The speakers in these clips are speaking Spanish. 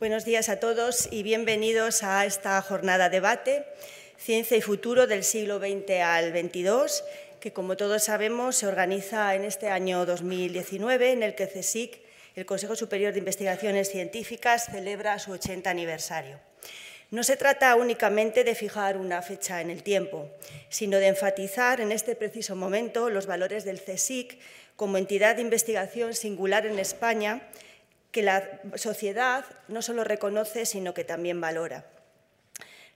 Buenos días a todos y bienvenidos a esta jornada debate, Ciencia y Futuro del siglo XX al XXII, que como todos sabemos se organiza en este año 2019 en el que CSIC, el Consejo Superior de Investigaciones Científicas, celebra su 80 aniversario. No se trata únicamente de fijar una fecha en el tiempo, sino de enfatizar en este preciso momento los valores del CSIC como entidad de investigación singular en España, que la sociedad no solo reconoce, sino que también valora.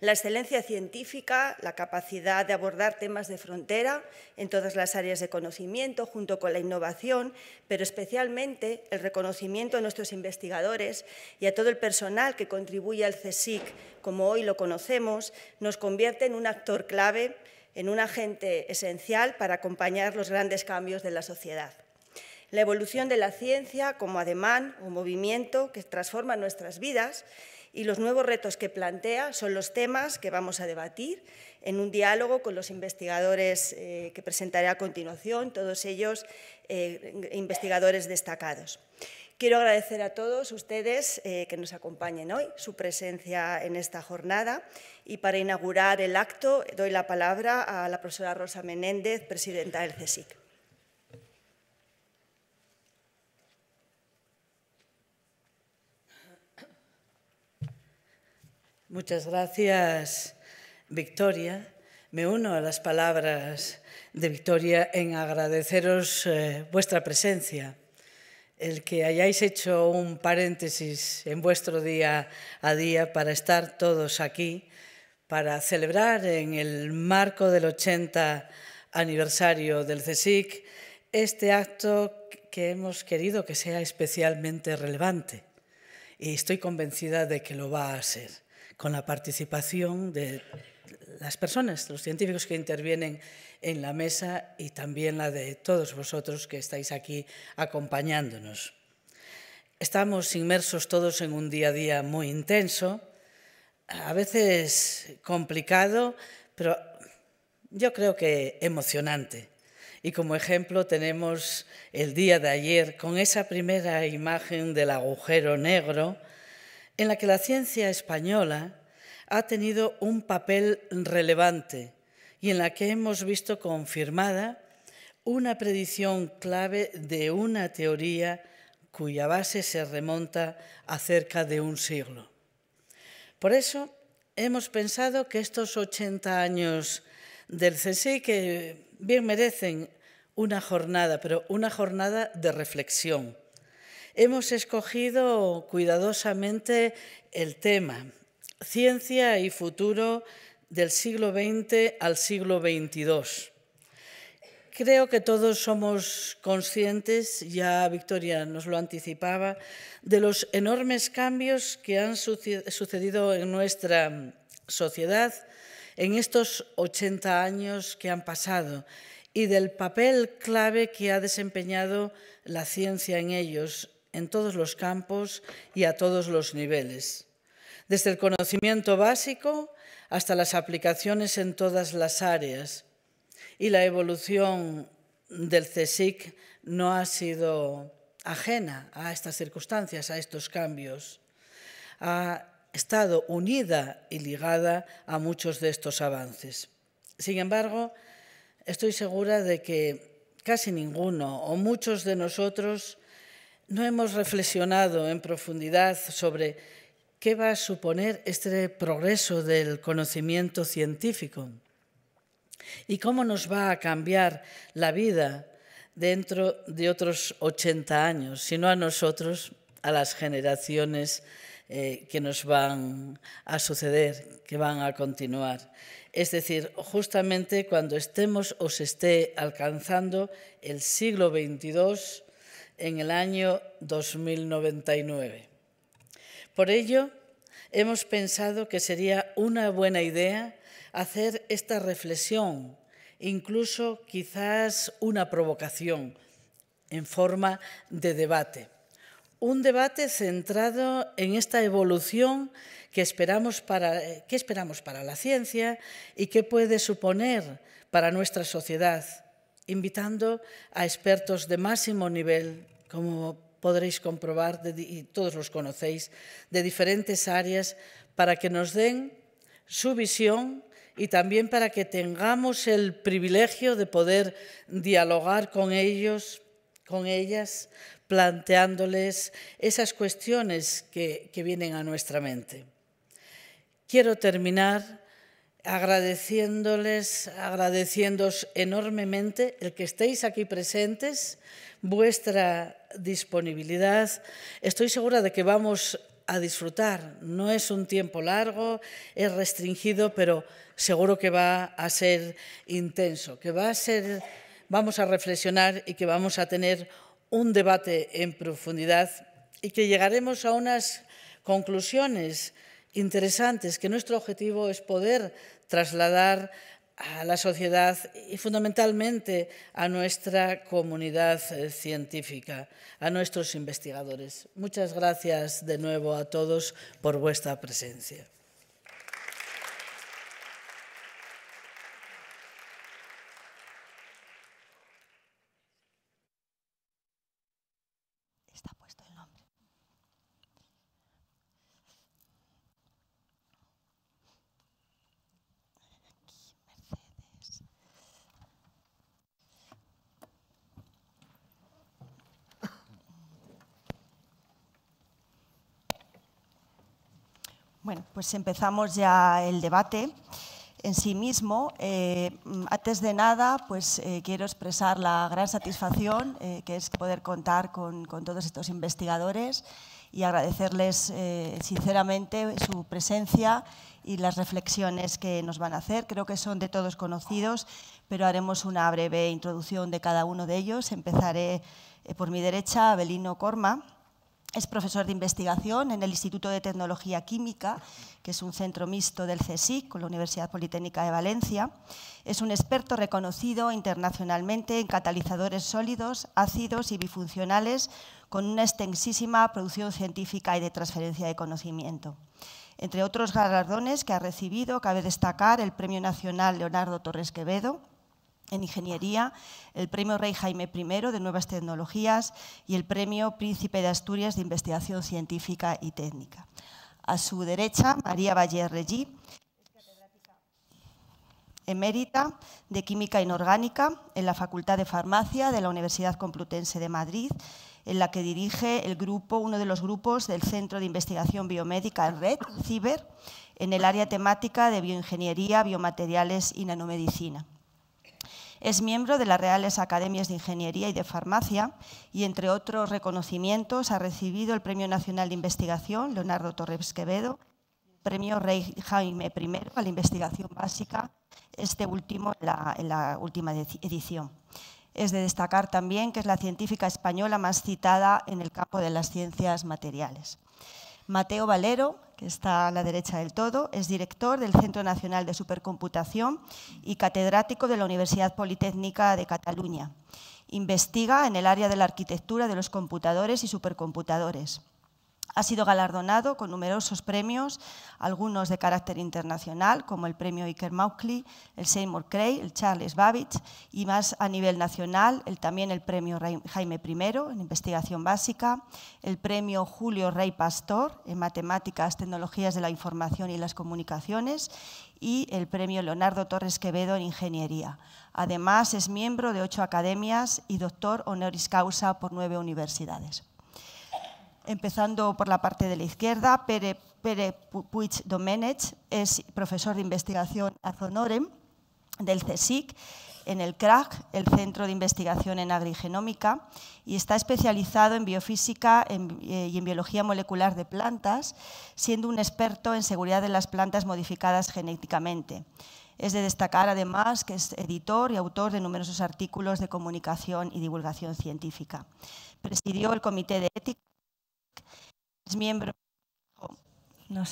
La excelencia científica, la capacidad de abordar temas de frontera en todas las áreas de conocimiento, junto con la innovación, pero especialmente el reconocimiento a nuestros investigadores y a todo el personal que contribuye al CSIC, como hoy lo conocemos, nos convierte en un actor clave, en un agente esencial para acompañar los grandes cambios de la sociedad la evolución de la ciencia como ademán o movimiento que transforma nuestras vidas y los nuevos retos que plantea son los temas que vamos a debatir en un diálogo con los investigadores eh, que presentaré a continuación, todos ellos eh, investigadores destacados. Quiero agradecer a todos ustedes eh, que nos acompañen hoy, su presencia en esta jornada. Y para inaugurar el acto, doy la palabra a la profesora Rosa Menéndez, presidenta del CSIC. Muchas gracias, Victoria. Me uno a las palabras de Victoria en agradeceros eh, vuestra presencia, el que hayáis hecho un paréntesis en vuestro día a día para estar todos aquí, para celebrar en el marco del 80 aniversario del CESIC este acto que hemos querido que sea especialmente relevante. Y estoy convencida de que lo va a ser con la participación de las personas, los científicos que intervienen en la mesa y también la de todos vosotros que estáis aquí acompañándonos. Estamos inmersos todos en un día a día muy intenso, a veces complicado, pero yo creo que emocionante. Y como ejemplo tenemos el día de ayer con esa primera imagen del agujero negro en la que la ciencia española ha tenido un papel relevante y en la que hemos visto confirmada una predicción clave de una teoría cuya base se remonta a cerca de un siglo. Por eso hemos pensado que estos 80 años del CSI, que bien merecen una jornada, pero una jornada de reflexión, Hemos escogido cuidadosamente el tema Ciencia y futuro del siglo XX al siglo XXII. Creo que todos somos conscientes, ya Victoria nos lo anticipaba, de los enormes cambios que han sucedido en nuestra sociedad en estos 80 años que han pasado y del papel clave que ha desempeñado la ciencia en ellos, en todos los campos y a todos los niveles, desde el conocimiento básico hasta las aplicaciones en todas las áreas. Y la evolución del CSIC no ha sido ajena a estas circunstancias, a estos cambios. Ha estado unida y ligada a muchos de estos avances. Sin embargo, estoy segura de que casi ninguno o muchos de nosotros no hemos reflexionado en profundidad sobre qué va a suponer este progreso del conocimiento científico y cómo nos va a cambiar la vida dentro de otros 80 años, sino a nosotros, a las generaciones eh, que nos van a suceder, que van a continuar. Es decir, justamente cuando estemos o se esté alcanzando el siglo XXII, en el año 2099. Por ello, hemos pensado que sería una buena idea hacer esta reflexión, incluso quizás una provocación, en forma de debate. Un debate centrado en esta evolución que esperamos para, la ciencia y que puede suponer para nuestra sociedad invitando a expertos de máximo nivel, como podréis comprobar y todos los conocéis, de diferentes áreas, para que nos den su visión y también para que tengamos el privilegio de poder dialogar con ellos, con ellas, planteándoles esas cuestiones que vienen a nuestra mente. Quiero terminar agradeciéndoles, agradeciéndos enormemente el que estéis aquí presentes, vuestra disponibilidad. Estoy segura de que vamos a disfrutar. No es un tiempo largo, es restringido, pero seguro que va a ser intenso, que va a ser, vamos a reflexionar y que vamos a tener un debate en profundidad y que llegaremos a unas conclusiones interesantes que nuestro objetivo es poder trasladar a la sociedad y fundamentalmente a nuestra comunidad eh, científica, a nuestros investigadores. Muchas gracias de nuevo a todos por vuestra presencia. Pues empezamos ya el debate en sí mismo. Eh, antes de nada, pues eh, quiero expresar la gran satisfacción eh, que es poder contar con, con, todos estos investigadores y agradecerles sinceramente su presencia y las reflexiones que nos van a hacer. Creo que son de todos conocidos, pero haremos una breve introducción de cada uno de ellos. Empezaré por mi derecha, Abelino Corma es profesor de investigación en el Instituto de Tecnología Química, que es un centro mixto del CSIC con la Universidad Politécnica de Valencia. Es un experto reconocido internacionalmente en catalizadores sólidos, ácidos y bifuncionales, con una extensísima producción científica y de transferencia de conocimiento. Entre otros galardones que ha recibido, cabe destacar el Premio Nacional Leonardo Torres Quevedo, en Ingeniería, el Premio Rey Jaime I de Nuevas Tecnologías y el Premio Príncipe de Asturias de Investigación Científica y Técnica. A su derecha, María Valle Regí, emérita de Química Inorgánica en la Facultad de Farmacia de la Universidad Complutense de Madrid, en la que dirige el grupo, uno de los grupos del Centro de Investigación Biomédica en Red, CIBER, en el área temática de bioingeniería, biomateriales y nanomedicina. Es miembro de las Reales Academias de Ingeniería y de Farmacia y, entre otros reconocimientos, ha recibido el Premio Nacional de Investigación Leonardo Torres Quevedo, Premio Rey Jaime I a la Investigación Básica, este último en la, en la última edición. Es de destacar también que es la científica española más citada en el campo de las ciencias materiales. Mateo Valero está a la derecha del todo, es director del Centro Nacional de Supercomputación y catedrático de la Universidad Politécnica de Cataluña. Investiga en el área de la arquitectura de los computadores y supercomputadores. Ha sido galardonado con numerosos premios, algunos de carácter internacional, como el premio Iker Maukli, el Seymour Cray, el Charles Babbage, y más a nivel nacional, el, también el premio Jaime I en investigación básica, el premio Julio Rey Pastor en matemáticas, tecnologías de la información y las comunicaciones, y el premio Leonardo Torres Quevedo en ingeniería. Además, es miembro de ocho academias y doctor honoris causa por nueve universidades empezando por la parte de la izquierda, Pere, Puig Domenech es profesor de investigación a honorem del CSIC en el CRAG, el Centro de Investigación en Agrigenómica, y está especializado en biofísica eh, y en biología molecular de plantas, siendo un experto en seguridad de las plantas modificadas genéticamente. Es de destacar, además, que es editor y autor de numerosos artículos de comunicación y divulgación científica. Presidió el Comité de Ética es miembro, no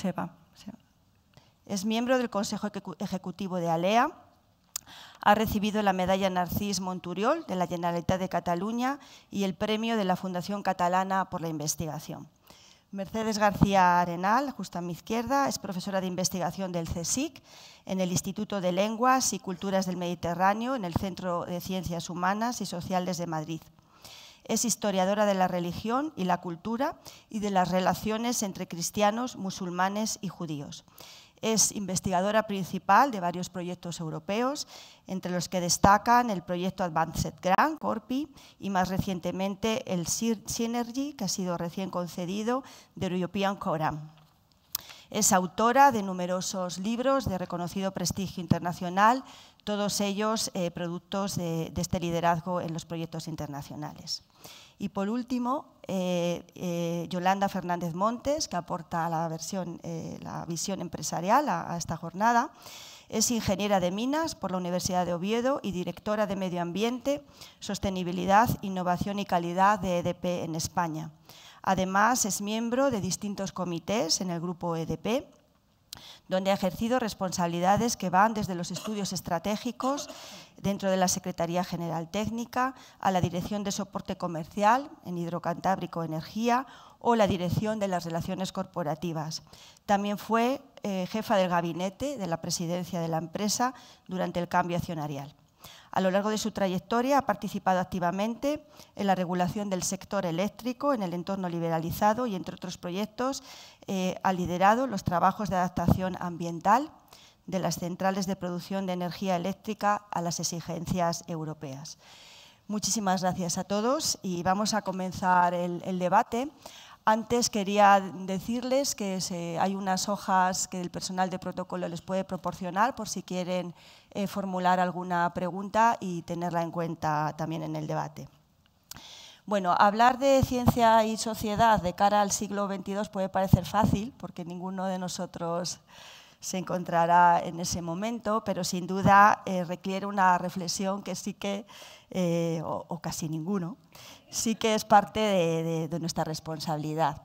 es miembro del Consejo Ejecutivo de ALEA, ha recibido la medalla Narcís Monturiol de la Generalitat de Cataluña y el premio de la Fundación Catalana por la Investigación. Mercedes García Arenal, justo a mi izquierda, es profesora de investigación del CSIC en el Instituto de Lenguas y Culturas del Mediterráneo, en el Centro de Ciencias Humanas y Sociales de Madrid. Es historiadora de la religión y la cultura y de las relaciones entre cristianos, musulmanes y judíos. Es investigadora principal de varios proyectos europeos, entre los que destacan el proyecto Advanced Grant, CORPI, y más recientemente el Synergy, que ha sido recién concedido, de European Coram. Es autora de numerosos libros de reconocido prestigio internacional todos ellos eh, productos de, este liderazgo en los proyectos internacionales. Y por último, eh, eh, Yolanda Fernández Montes, que aporta la, versión, la visión empresarial a, esta jornada, es ingeniera de minas por la Universidad de Oviedo y directora de Medio Ambiente, Sostenibilidad, Innovación y Calidad de EDP en España. Además, es miembro de distintos comités en el grupo EDP donde ha ejercido responsabilidades que van desde los estudios estratégicos dentro de la Secretaría General Técnica a la Dirección de Soporte Comercial en Hidrocantábrico Energía o la Dirección de las Relaciones Corporativas. También fue eh, jefa del gabinete de la presidencia de la empresa durante el cambio accionarial. A lo largo de su trayectoria ha participado activamente en la regulación del sector eléctrico en el entorno liberalizado y, entre otros proyectos, eh, ha liderado los trabajos de adaptación ambiental de las centrales de producción de energía eléctrica a las exigencias europeas. Muchísimas gracias a todos y vamos a comenzar el, debate. Antes quería decirles que hay unas hojas que el personal de protocolo les puede proporcionar por si quieren eh, formular alguna pregunta y tenerla en cuenta también en el debate. Bueno, hablar de ciencia y sociedad de cara al siglo XXI puede parecer fácil, porque ninguno de nosotros se encontrará en ese momento, pero sin duda eh, requiere una reflexión que sí que, eh, o, casi ninguno, sí que es parte de nuestra responsabilidad.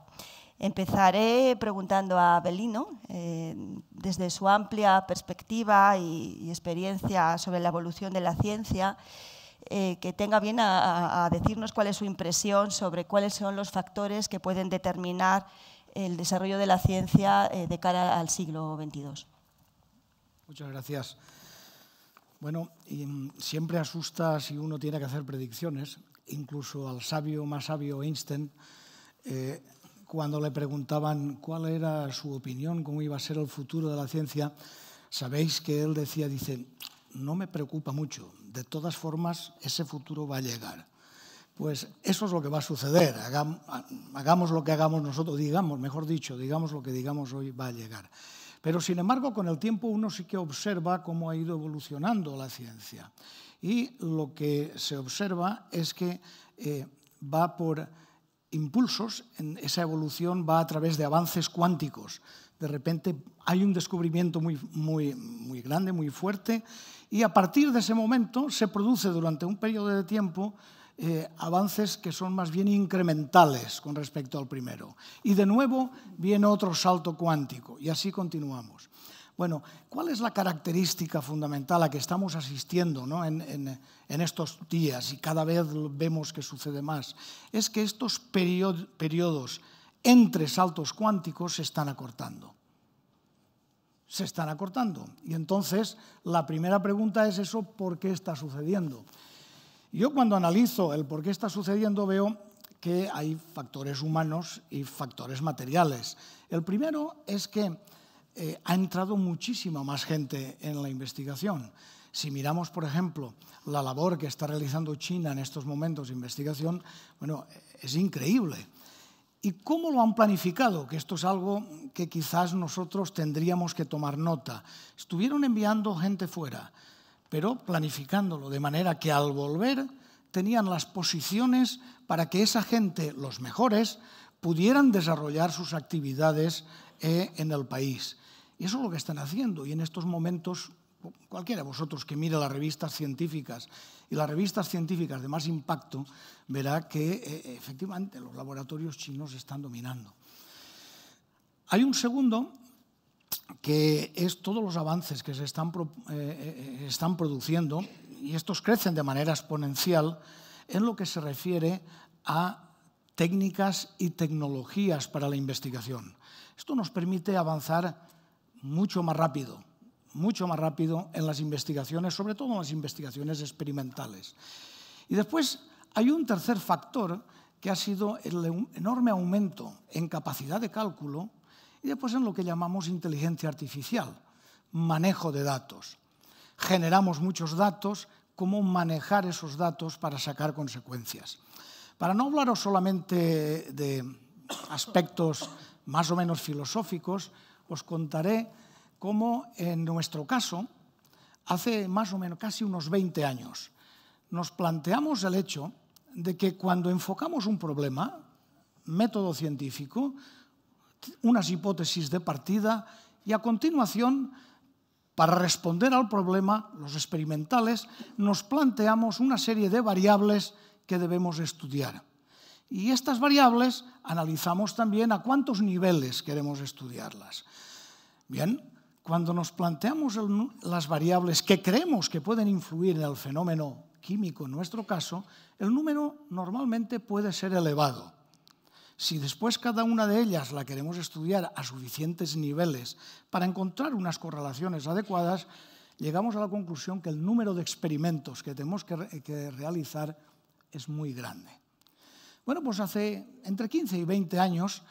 Empezaré preguntando a Belino, eh, desde su amplia perspectiva y, experiencia sobre la evolución de la ciencia, eh, que tenga bien a, decirnos cuál es su impresión sobre cuáles son los factores que pueden determinar el desarrollo de la ciencia eh, de cara al siglo XXII. Muchas gracias. Bueno, mm, siempre asusta si uno tiene que hacer predicciones, incluso al sabio más sabio Einstein cuando le preguntaban cuál era su opinión, cómo iba a ser el futuro de la ciencia, sabéis que él decía, dice, no me preocupa mucho, de todas formas ese futuro va a llegar. Pues eso es lo que va a suceder, hagamos lo que hagamos nosotros, digamos, mejor dicho, digamos lo que digamos hoy va a llegar. Pero sin embargo, con el tiempo uno sí que observa cómo ha ido evolucionando la ciencia. Y lo que se observa es que eh, va por impulsos en esa evolución va a través de avances cuánticos. De repente hay un descubrimiento muy, muy, muy grande, muy fuerte, y a partir de ese momento se produce durante un periodo de tiempo eh, avances que son más bien incrementales con respecto al primero. Y de nuevo viene otro salto cuántico, y así continuamos. Bueno, ¿cuál es la característica fundamental a que estamos asistiendo en, en, estos días y cada vez vemos que sucede más? Es que estos periodos entre saltos cuánticos se están acortando. Se están acortando. Y entonces la primera pregunta es eso, ¿por qué está sucediendo? Yo cuando analizo el por qué está sucediendo veo que hay factores humanos y factores materiales. El primero es que eh, ha entrado muchísima más gente en la investigación. Si miramos, por ejemplo, la labor que está realizando China en estos momentos de investigación, bueno, es increíble. ¿Y cómo lo han planificado? Que esto es algo que quizás nosotros tendríamos que tomar nota. Estuvieron enviando gente fuera, pero planificándolo de manera que al volver tenían las posiciones para que esa gente, los mejores, pudieran desarrollar sus actividades eh, en el país. Y eso es lo que están haciendo. Y en estos momentos, cualquiera de vosotros que mire las revistas científicas y las revistas científicas de más impacto, verá que eh, efectivamente los laboratorios chinos están dominando. Hay un segundo que es todos los avances que se eh, están produciendo, y estos crecen de manera exponencial, en lo que se refiere a técnicas y tecnologías para la investigación. Esto nos permite avanzar mucho más rápido, mucho más rápido en las investigaciones, sobre todo en las investigaciones experimentales. Y después hay un tercer factor que ha sido el enorme aumento en capacidad de cálculo y después en lo que llamamos inteligencia artificial, manejo de datos. Generamos muchos datos, cómo manejar esos datos para sacar consecuencias. Para no hablaros solamente de aspectos más o menos filosóficos, os contaré cómo en nuestro caso, hace más o menos casi unos 20 años, nos planteamos el hecho de que cuando enfocamos un problema, método científico, unas hipótesis de partida y a continuación, para responder al problema, los experimentales, nos planteamos una serie de variables que debemos estudiar. Y estas variables analizamos también a cuántos niveles queremos estudiarlas. Bien, cuando nos planteamos las variables que creemos que pueden influir en el fenómeno químico, en nuestro caso, el número normalmente puede ser elevado. Si después cada una de ellas la queremos estudiar a suficientes niveles para encontrar unas correlaciones adecuadas, llegamos a la conclusión que el número de experimentos que tenemos que realizar es muy grande. Bueno, pues hace entre 15 y 20 años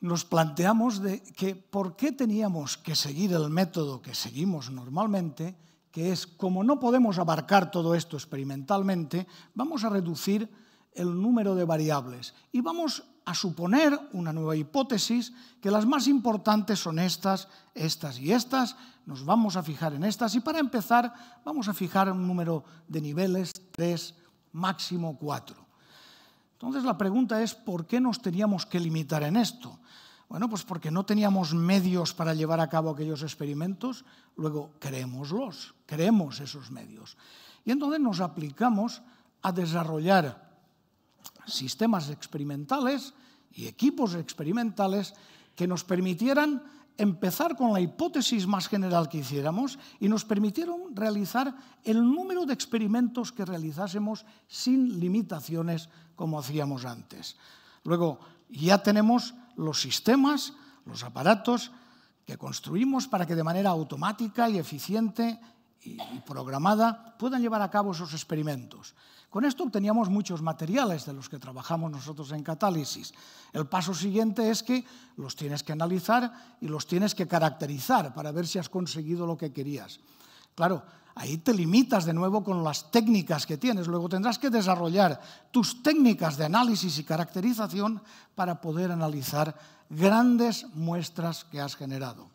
nos planteamos de que por qué teníamos que seguir el método que seguimos normalmente, que es como no podemos abarcar todo esto experimentalmente, vamos a reducir el número de variables y vamos a suponer una nueva hipótesis que las más importantes son estas, estas y estas, nos vamos a fijar en estas y para empezar vamos a fijar un número de niveles 3, máximo 4. Entonces la pregunta es, ¿por qué nos teníamos que limitar en esto? Bueno, pues porque no teníamos medios para llevar a cabo aquellos experimentos, luego creémoslos, creemos esos medios. Y entonces nos aplicamos a desarrollar sistemas experimentales y equipos experimentales que nos permitieran empezar con la hipótesis más general que hiciéramos y nos permitieron realizar el número de experimentos que realizásemos sin limitaciones como hacíamos antes. Luego ya tenemos los sistemas, los aparatos que construimos para que de manera automática y eficiente y programada puedan llevar a cabo esos experimentos. Con esto obteníamos muchos materiales de los que trabajamos nosotros en catálisis. El paso siguiente es que los tienes que analizar y los tienes que caracterizar para ver si has conseguido lo que querías. Claro, ahí te limitas de nuevo con las técnicas que tienes. Luego tendrás que desarrollar tus técnicas de análisis y caracterización para poder analizar grandes muestras que has generado.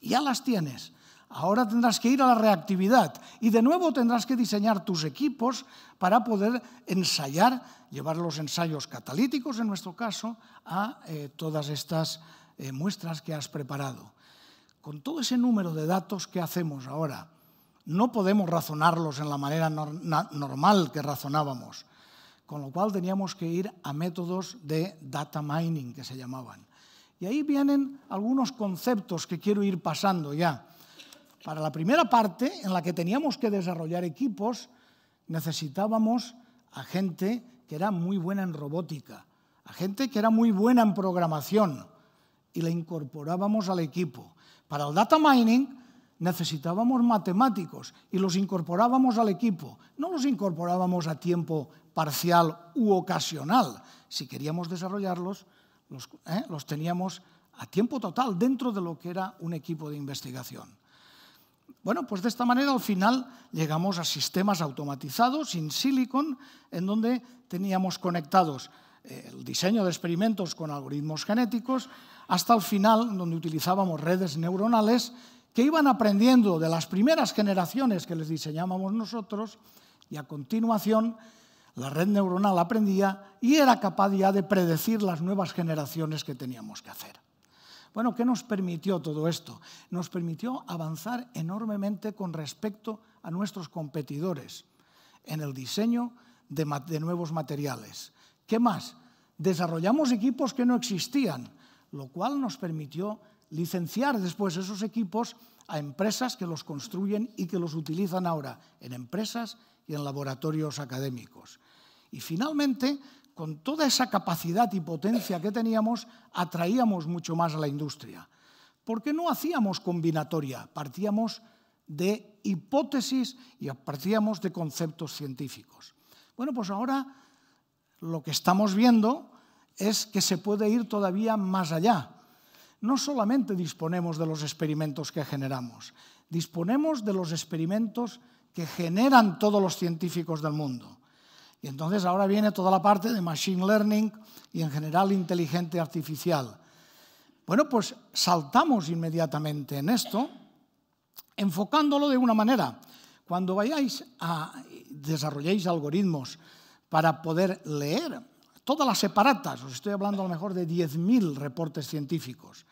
Ya las tienes Ahora tendrás que ir a la reactividad y de nuevo tendrás que diseñar tus equipos para poder ensayar, llevar los ensayos catalíticos, en nuestro caso, a eh, todas estas eh, muestras que has preparado. Con todo ese número de datos, que hacemos ahora? No podemos razonarlos en la manera normal que razonábamos, con lo cual teníamos que ir a métodos de data mining, que se llamaban. Y ahí vienen algunos conceptos que quiero ir pasando ya para la primera parte, en la que teníamos que desarrollar equipos, necesitábamos a gente que era muy buena en robótica, a gente que era muy buena en programación y la incorporábamos al equipo. Para el data mining necesitábamos matemáticos y los incorporábamos al equipo. No los incorporábamos a tiempo parcial u ocasional. Si queríamos desarrollarlos, los, eh, los teníamos a tiempo total dentro de lo que era un equipo de investigación. Bueno, pues de esta manera al final llegamos a sistemas automatizados sin silicon, en donde teníamos conectados eh, el diseño de experimentos con algoritmos genéticos, hasta el final, donde utilizábamos redes neuronales que iban aprendiendo de las primeras generaciones que les diseñábamos nosotros, y a continuación la red neuronal aprendía y era capaz ya de predecir las nuevas generaciones que teníamos que hacer. Bueno, ¿qué nos permitió todo esto? Nos permitió avanzar enormemente con respecto a nuestros competidores en el diseño de, de nuevos materiales. ¿Qué más? Desarrollamos equipos que no existían, lo cual nos permitió licenciar después esos equipos a empresas que los construyen y que los utilizan ahora en empresas y en laboratorios académicos. Y finalmente con toda esa capacidad y potencia que teníamos, atraíamos mucho más a la industria. Porque no hacíamos combinatoria, partíamos de hipótesis y partíamos de conceptos científicos. Bueno, pues ahora lo que estamos viendo es que se puede ir todavía más allá. No solamente disponemos de los experimentos que generamos, disponemos de los experimentos que generan todos los científicos del mundo. Y entonces ahora viene toda la parte de Machine Learning y en general Inteligente artificial. Bueno, pues saltamos inmediatamente en esto, enfocándolo de una manera. Cuando vayáis a desarrolléis algoritmos para poder leer todas las separatas, os estoy hablando a lo mejor de 10.000 reportes científicos,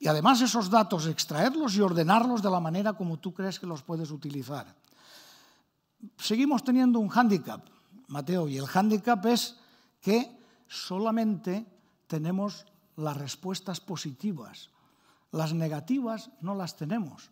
y además esos datos extraerlos y ordenarlos de la manera como tú crees que los puedes utilizar. Seguimos teniendo un hándicap, Mateo. Y el hándicap es que solamente tenemos las respuestas positivas. Las negativas no las tenemos.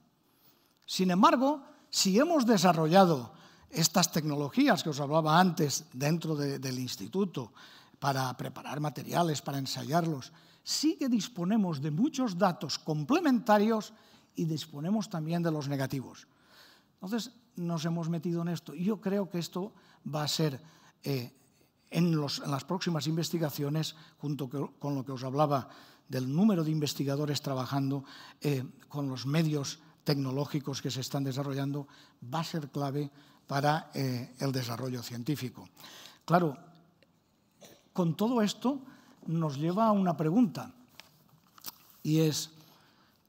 Sin embargo, si hemos desarrollado estas tecnologías que os hablaba antes dentro del instituto para preparar materiales, para ensayarlos, sí que disponemos de muchos datos complementarios y disponemos también de los negativos. Entonces, nos hemos metido en esto. Yo creo que esto va a ser eh, en, las próximas investigaciones, junto con lo que os hablaba del número de investigadores trabajando eh, con los medios tecnológicos que se están desarrollando, va a ser clave para eh, el desarrollo científico. Claro, con todo esto nos lleva a una pregunta, y es,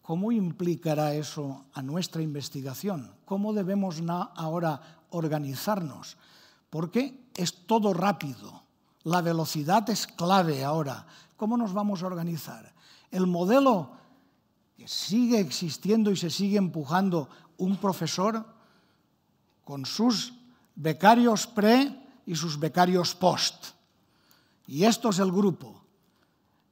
¿cómo implicará eso a nuestra investigación? ¿Cómo debemos ahora organizarnos? porque es todo rápido. La velocidad es clave ahora. ¿Cómo nos vamos a organizar? El modelo que sigue existiendo y se sigue empujando un profesor con sus becarios pre y sus becarios post. Y esto es el grupo.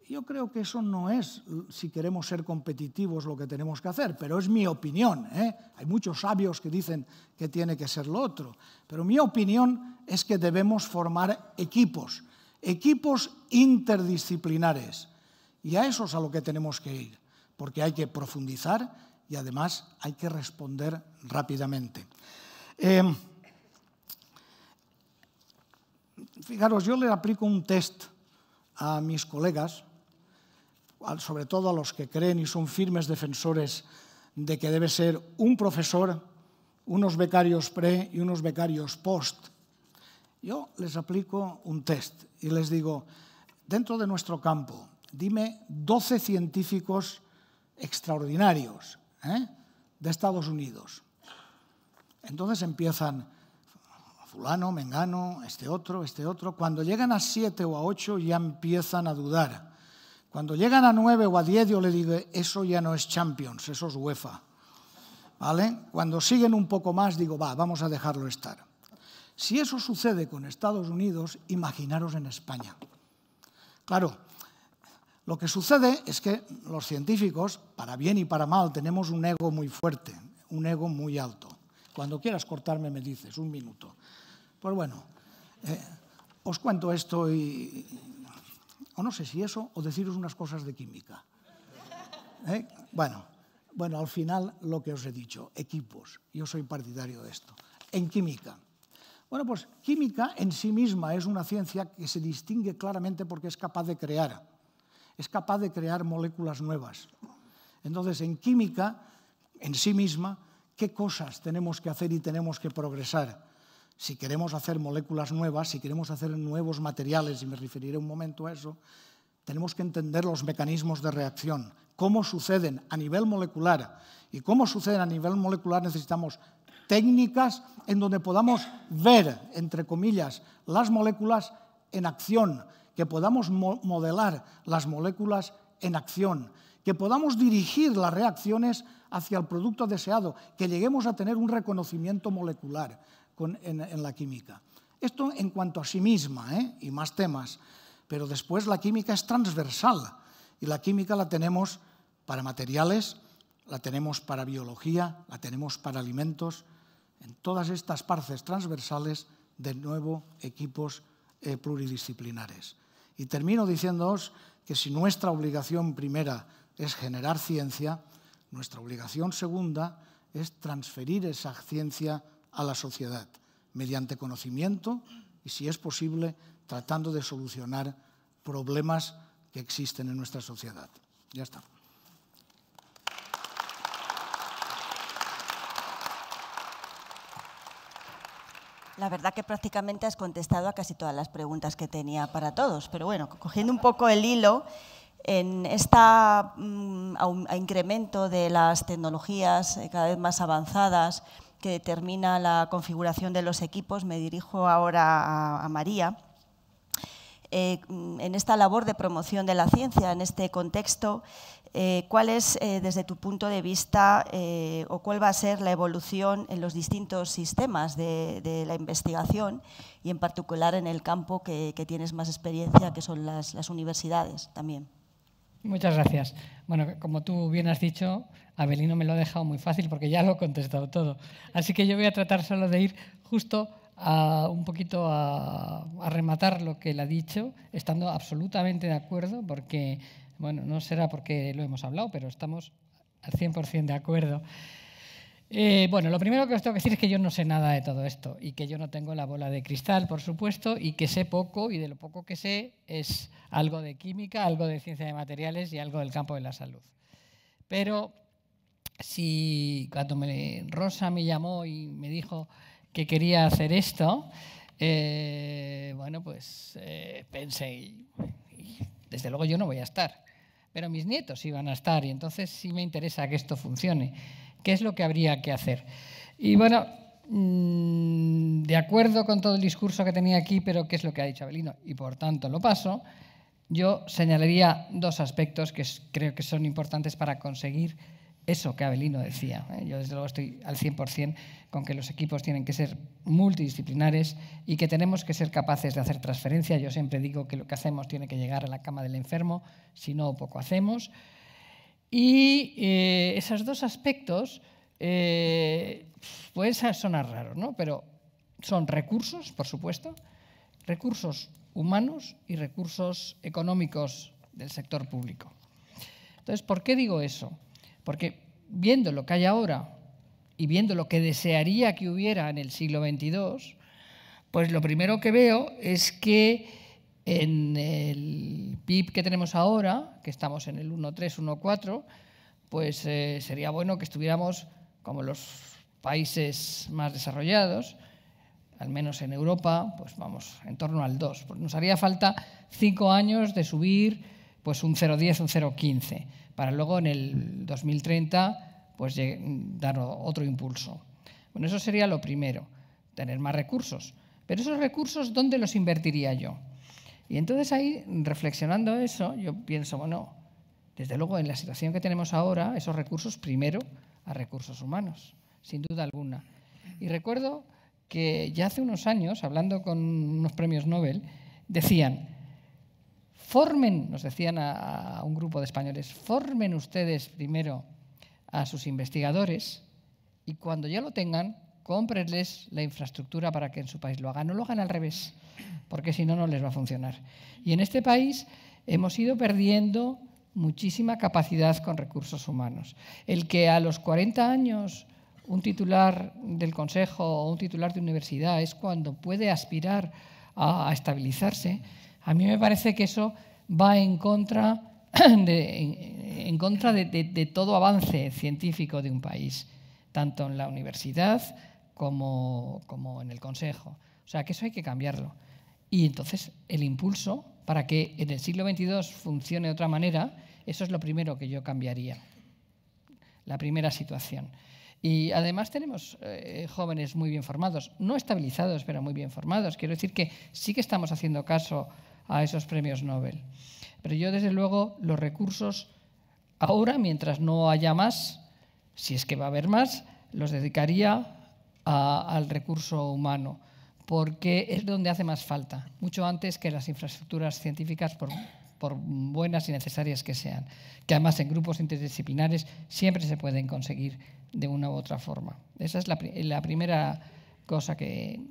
Yo creo que eso no es, si queremos ser competitivos, lo que tenemos que hacer, pero es mi opinión. ¿eh? Hay muchos sabios que dicen que tiene que ser lo otro, pero mi opinión es que debemos formar equipos, equipos interdisciplinares. Y a eso es a lo que tenemos que ir, porque hay que profundizar y además hay que responder rápidamente. Em, fijaros, yo le aplico un test a mis colegas sobre todo a los que creen y son firmes defensores de que debe ser un profesor, unos becarios pre y unos becarios post, yo les aplico un test y les digo, dentro de nuestro campo, dime 12 científicos extraordinarios ¿eh? de Estados Unidos. Entonces empiezan fulano, mengano, este otro, este otro. Cuando llegan a siete o a ocho ya empiezan a dudar. Cuando llegan a 9 o a 10 yo le digo, eso ya no es Champions, eso es UEFA. ¿Vale? Cuando siguen un poco más digo, va, vamos a dejarlo estar. Si eso sucede con Estados Unidos, imaginaros en España. Claro, lo que sucede es que los científicos, para bien y para mal, tenemos un ego muy fuerte, un ego muy alto. Cuando quieras cortarme me dices, un minuto. Pues bueno, eh, os cuento esto y o no sé si eso, o deciros unas cosas de química. ¿Eh? Bueno, bueno, al final lo que os he dicho, equipos. Yo soy partidario de esto. En química. Bueno, pues química en sí misma es una ciencia que se distingue claramente porque es capaz de crear. Es capaz de crear moléculas nuevas. Entonces, en química, en sí misma, ¿qué cosas tenemos que hacer y tenemos que progresar? si queremos hacer moléculas nuevas, si queremos hacer nuevos materiales, y me referiré un momento a eso, tenemos que entender los mecanismos de reacción, cómo suceden a nivel molecular. Y cómo suceden a nivel molecular necesitamos técnicas en donde podamos ver, entre comillas, las moléculas en acción, que podamos modelar las moléculas en acción, que podamos dirigir las reacciones hacia el producto deseado, que lleguemos a tener un reconocimiento molecular en, la química. Esto en cuanto a sí misma ¿eh? y más temas, pero después la química es transversal y la química la tenemos para materiales, la tenemos para biología, la tenemos para alimentos, en todas estas partes transversales, de nuevo, equipos eh, pluridisciplinares. Y termino diciéndoos que si nuestra obligación primera es generar ciencia, nuestra obligación segunda es transferir esa ciencia a la sociedad mediante conocimiento y, si es posible, tratando de solucionar problemas que existen en nuestra sociedad. Ya está. La verdad que prácticamente has contestado a casi todas las preguntas que tenía para todos, pero bueno, cogiendo un poco el hilo, en este incremento de las tecnologías eh, cada vez más avanzadas, que determina la configuración de los equipos. Me dirijo ahora a, María. Eh, en esta labor de promoción de la ciencia, en este contexto, eh, ¿cuál es, eh, desde tu punto de vista, o cuál va a ser la evolución en los distintos sistemas de, la investigación y, en particular, en el campo que, tienes más experiencia, que son las universidades también? Muchas gracias. Bueno, como tú bien has dicho, Abelino me lo ha dejado muy fácil porque ya lo ha contestado todo. Así que yo voy a tratar solo de ir justo a, un poquito a, a rematar lo que él ha dicho, estando absolutamente de acuerdo, porque, bueno, no será porque lo hemos hablado, pero estamos al 100% de acuerdo. Eh, bueno, lo primero que os tengo que decir es que yo no sé nada de todo esto y que yo no tengo la bola de cristal, por supuesto, y que sé poco y de lo poco que sé es algo de química, algo de ciencia de materiales y algo del campo de la salud. Pero si cuando Rosa me llamó y me dijo que quería hacer esto, eh, bueno, pues eh, pensé, desde luego yo no voy a estar, pero mis nietos iban a estar y entonces sí me interesa que esto funcione qué es lo que habría que hacer. Y bueno, mm, de acuerdo con todo el discurso que tenía aquí, pero qué es lo que ha dicho Abelino, y por tanto lo paso, yo señalaría dos aspectos que creo que son importantes para conseguir eso que Abelino decía. ¿eh? Yo desde luego estoy al 100% con que los equipos tienen que ser multidisciplinares y que tenemos que ser capaces de hacer transferencia. Yo siempre digo que lo que hacemos tiene que llegar a la cama del enfermo, si no poco hacemos. Y eh, esos dos aspectos eh, pueden sonar raros, ¿no? Pero son recursos, por supuesto, recursos humanos y recursos económicos del sector público. Entonces, ¿por qué digo eso? Porque viendo lo que hay ahora y viendo lo que desearía que hubiera en el siglo XXII, pues lo primero que veo es que en el PIB que tenemos ahora, que estamos en el 1,3, 1,4, pues eh, sería bueno que estuviéramos como los países más desarrollados, al menos en Europa, pues vamos en torno al 2. Pues nos haría falta cinco años de subir pues un 0,10, un 0,15, para luego en el 2030 pues dar otro impulso. Bueno, eso sería lo primero, tener más recursos. Pero esos recursos, ¿dónde los invertiría yo? Y entonces ahí, reflexionando eso, yo pienso, bueno, desde luego en la situación que tenemos ahora, esos recursos primero a recursos humanos, sin duda alguna. Y recuerdo que ya hace unos años, hablando con unos premios Nobel, decían, formen, nos decían a, a un grupo de españoles, formen ustedes primero a sus investigadores y cuando ya lo tengan, cómprenles la infraestructura para que en su país lo hagan. No lo hagan al revés, porque si no, no les va a funcionar. Y en este país hemos ido perdiendo muchísima capacidad con recursos humanos. El que a los 40 años un titular del Consejo o un titular de universidad es cuando puede aspirar a, estabilizarse, a mí me parece que eso va en contra de, de todo avance científico de un país, tanto en la universidad como, en el Consejo. O sea, que eso hay que cambiarlo. Y entonces el impulso para que en el siglo XXII funcione de otra manera, eso es lo primero que yo cambiaría, la primera situación. Y además tenemos eh, jóvenes muy bien formados, no estabilizados, pero muy bien formados. Quiero decir que sí que estamos haciendo caso a esos premios Nobel. Pero yo, desde luego, los recursos ahora, mientras no haya más, si es que va a haber más, los dedicaría al recurso humano, porque es donde hace más falta, mucho antes que las infraestructuras científicas, por, buenas y necesarias que sean, que además en grupos interdisciplinares siempre se pueden conseguir de una u otra forma. Esa es la, primera cosa que,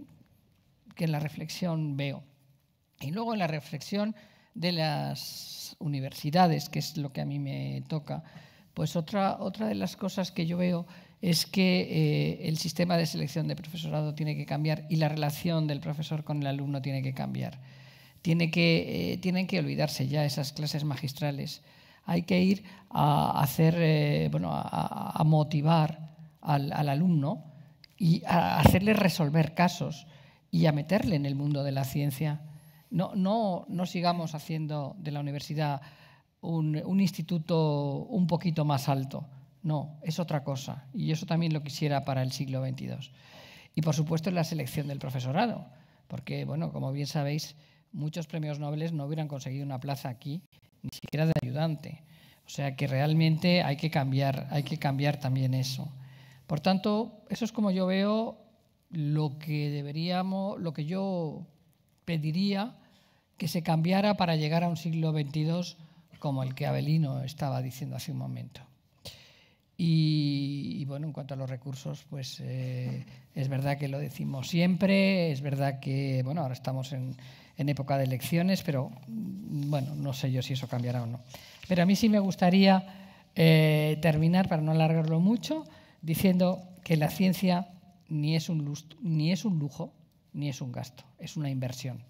en la reflexión veo. Y luego en la reflexión de las universidades, que es lo que a mí me toca, pues otra, otra de las cosas que yo veo es que eh, el sistema de selección de profesorado tiene que cambiar y la relación del profesor con el alumno tiene que cambiar. Tiene que, eh, tienen que olvidarse ya esas clases magistrales. Hay que ir a hacer, eh, a, motivar al, alumno y a hacerle resolver casos y a meterle en el mundo de la ciencia. No, sigamos haciendo de la universidad un instituto un poquito más alto no, es otra cosa. Y eso también lo quisiera para el siglo XXII. Y por supuesto es la selección del profesorado, porque, bueno, como bien sabéis, muchos premios Nobel no hubieran conseguido una plaza aquí, ni siquiera de ayudante. O sea que realmente hay que cambiar, hay que cambiar también eso. Por tanto, eso es como yo veo lo que deberíamos, lo que yo pediría que se cambiara para llegar a un siglo XXII como el que Abelino estaba diciendo hace un momento. Y, bueno, en cuanto a los recursos, pues eh, es verdad que lo decimos siempre, es verdad que bueno, ahora estamos en, en, época de elecciones, pero mm, bueno, no sé yo si eso cambiará o no. Pero a mí sí me gustaría eh, terminar, para no alargarlo mucho, diciendo que la ciencia ni es, un ni es un lujo, ni es un gasto, es una inversión.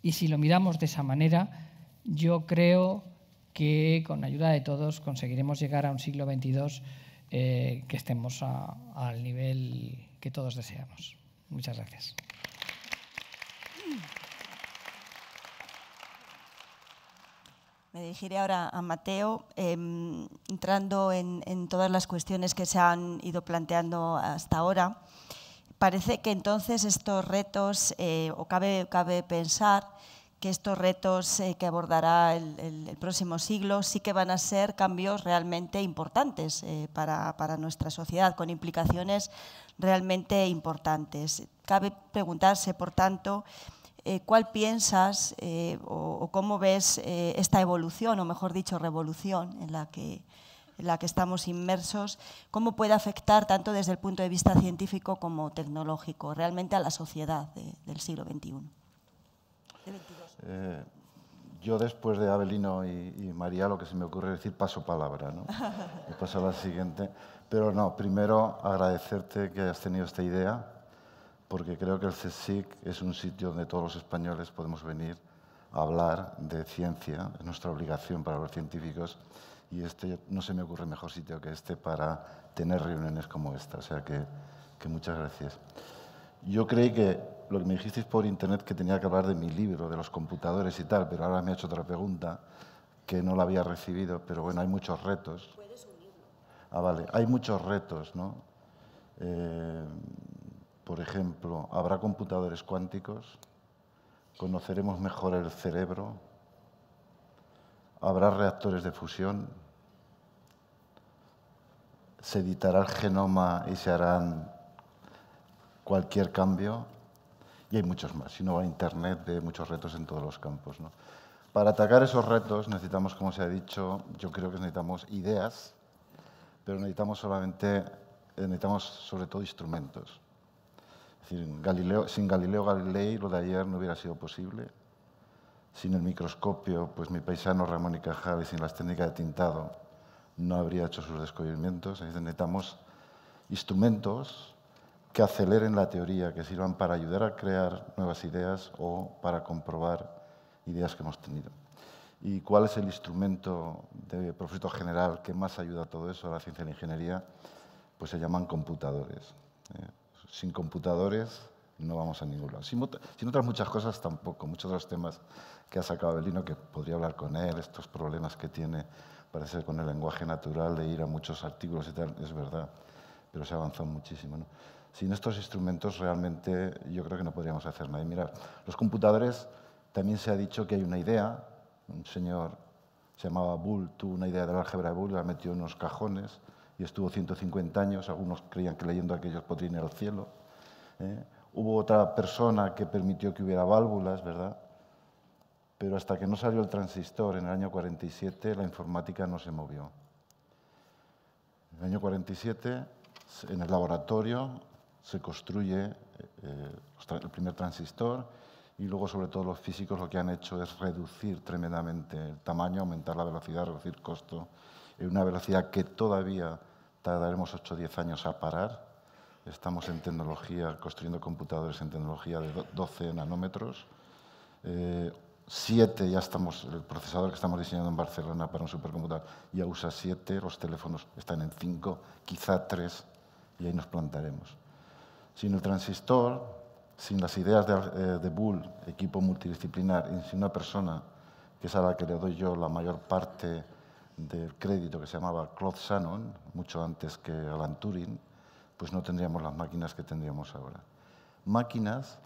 Y si lo miramos de esa manera, yo creo que con ayuda de todos conseguiremos llegar a un siglo XXII eh, que estemos al nivel que todos deseamos. Muchas gracias. Me dirigiré ahora a Mateo, em, entrando en, todas las cuestiones que se han ido planteando hasta ahora. Parece que entonces estos retos, eh, o cabe, cabe pensar, que estos retos eh, que abordará el, próximo siglo sí que van a ser cambios realmente importantes eh, para, nuestra sociedad, con implicaciones realmente importantes. Cabe preguntarse, por tanto, eh, cuál piensas o, cómo ves esta evolución, o mejor dicho, revolución en la que estamos inmersos, cómo puede afectar tanto desde el punto de vista científico como tecnológico realmente a la sociedad del siglo XXI. Eh, yo después de Abelino y, María lo que se me ocurre decir paso palabra, ¿no? paso la siguiente. Pero no, primero agradecerte que hayas tenido esta idea, porque creo que el CSIC es un sitio donde todos los españoles podemos venir a hablar de ciencia, es nuestra obligación para los científicos, y este no se me ocurre mejor sitio que este para tener reuniones como esta, o sea que, que muchas gracias. Yo creí que lo me dijisteis por internet que tenía que hablar de mi libro, de los computadores y tal, pero ahora me ha hecho otra pregunta que no la había recibido, pero bueno, hay muchos retos. ¿Puedes Ah, vale, hay muchos retos, ¿no? Eh, por ejemplo, ¿habrá computadores cuánticos? ¿Conoceremos mejor el cerebro? ¿Habrá reactores de fusión? ¿Se editará el genoma y se harán cualquier cambio? Y hay muchos más. Si no va a Internet, de muchos retos en todos los campos. ¿no? Para atacar esos retos necesitamos, como se ha dicho, yo creo que necesitamos ideas, pero necesitamos solamente, eh, necesitamos sobre todo instrumentos. sin Galileo Galilei lo de ayer no hubiera sido posible. Sin el microscopio, pues mi paisano Ramón y Cajal y sin las técnicas de tintado no habría hecho sus descubrimientos. Necesitamos instrumentos que aceleren la teoría, que sirvan para ayudar a crear nuevas ideas o para comprobar ideas que hemos tenido. ¿Y cuál es el instrumento de propósito general que más ayuda a todo eso, a la ciencia y la ingeniería? Pues se llaman computadores. Eh, sin computadores no vamos a ningún lado. Sin, otras muchas cosas tampoco, muchos de los temas que ha sacado Belino, que podría hablar con él, estos problemas que tiene, parece con el lenguaje natural de ir a muchos artículos y tal, es verdad, pero se ha avanzado muchísimo. ¿no? Sin estos instrumentos realmente yo creo que no podríamos hacer nada. Y los computadores también se ha dicho que hay una idea, un señor se llamaba Bull, tuvo una idea del álgebra de Bull, la metió en unos cajones y estuvo 150 años, algunos creían que leyendo aquellos podrían ir al cielo. ¿eh? Hubo otra persona que permitió que hubiera válvulas, ¿verdad? Pero hasta que no salió el transistor en el año 47, la informática no se movió. En el año 47, en el laboratorio, se construye eh, eh, el primer transistor y luego, sobre todo, los físicos lo que han hecho es reducir tremendamente el tamaño, aumentar la velocidad, reducir costo, en una velocidad que todavía tardaremos 8 o 10 años a parar. Estamos en tecnología, construyendo computadores en tecnología de 12 nanómetros. 7 eh, ya estamos, el procesador que estamos diseñando en Barcelona para un supercomputador ya usa 7, los teléfonos están en 5, quizá 3, y ahí nos plantaremos. Sin el transistor, sin las ideas de, eh, de Bull, equipo multidisciplinar, y sin una persona que es a la que le doy yo la mayor parte del crédito, que se llamaba Claude Shannon, mucho antes que Alan Turing, pues no tendríamos las máquinas que tendríamos ahora. Máquinas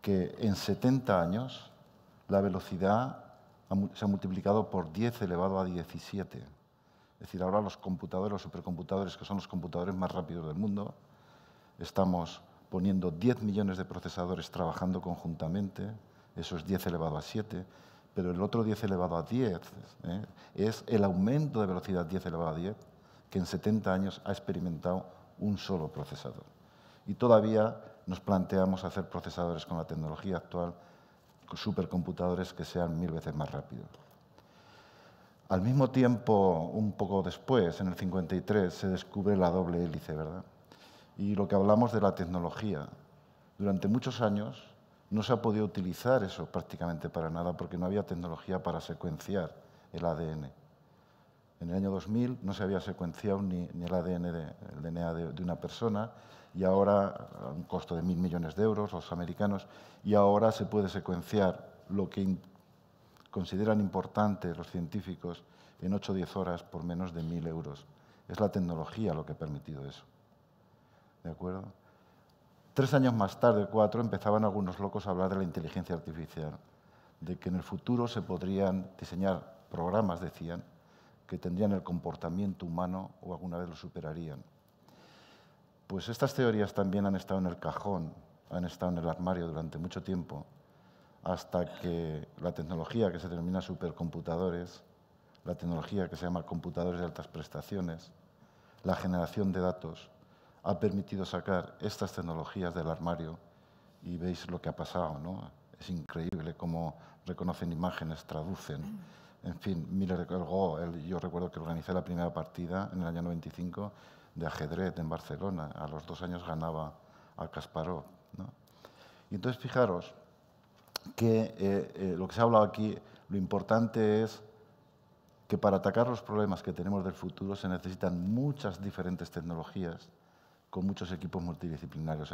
que en 70 años la velocidad se ha multiplicado por 10 elevado a 17. Es decir, ahora los computadores, los supercomputadores, que son los computadores más rápidos del mundo, estamos poniendo 10 millones de procesadores trabajando conjuntamente, eso es 10 elevado a 7, pero el otro 10 elevado a 10 ¿eh? es el aumento de velocidad 10 elevado a 10 que en 70 años ha experimentado un solo procesador. Y todavía nos planteamos hacer procesadores con la tecnología actual, supercomputadores que sean mil veces más rápidos. Al mismo tiempo, un poco después, en el 53, se descubre la doble hélice, ¿verdad? y lo que hablamos de la tecnología. Durante muchos años no se ha podido utilizar eso prácticamente para nada porque no había tecnología para secuenciar el ADN. En el año 2000 no se había secuenciado ni, el ADN, de, DNA de, una persona y ahora, a un costo de mil millones de euros, los americanos, y ahora se puede secuenciar lo que consideran importante los científicos en 8 o 10 horas por menos de mil euros. Es la tecnología lo que ha permitido eso. ¿De acuerdo? Tres años más tarde, cuatro, empezaban algunos locos a hablar de la inteligencia artificial, de que en el futuro se podrían diseñar programas, decían, que tendrían el comportamiento humano o alguna vez lo superarían. Pues estas teorías también han estado en el cajón, han estado en el armario durante mucho tiempo, hasta que la tecnología que se denomina supercomputadores, la tecnología que se llama computadores de altas prestaciones, la generación de datos, ha permitido sacar estas tecnologías del armario y veis lo que ha pasado, ¿no? Es increíble cómo reconocen imágenes, traducen, en fin, yo recuerdo que organizé la primera partida en el año 95 de ajedrez en Barcelona, a los dos años ganaba a Kasparov, ¿no? Y entonces fijaros que eh, eh, lo que se ha hablado aquí, lo importante es que para atacar los problemas que tenemos del futuro se necesitan muchas diferentes tecnologías con muchos equipos multidisciplinarios.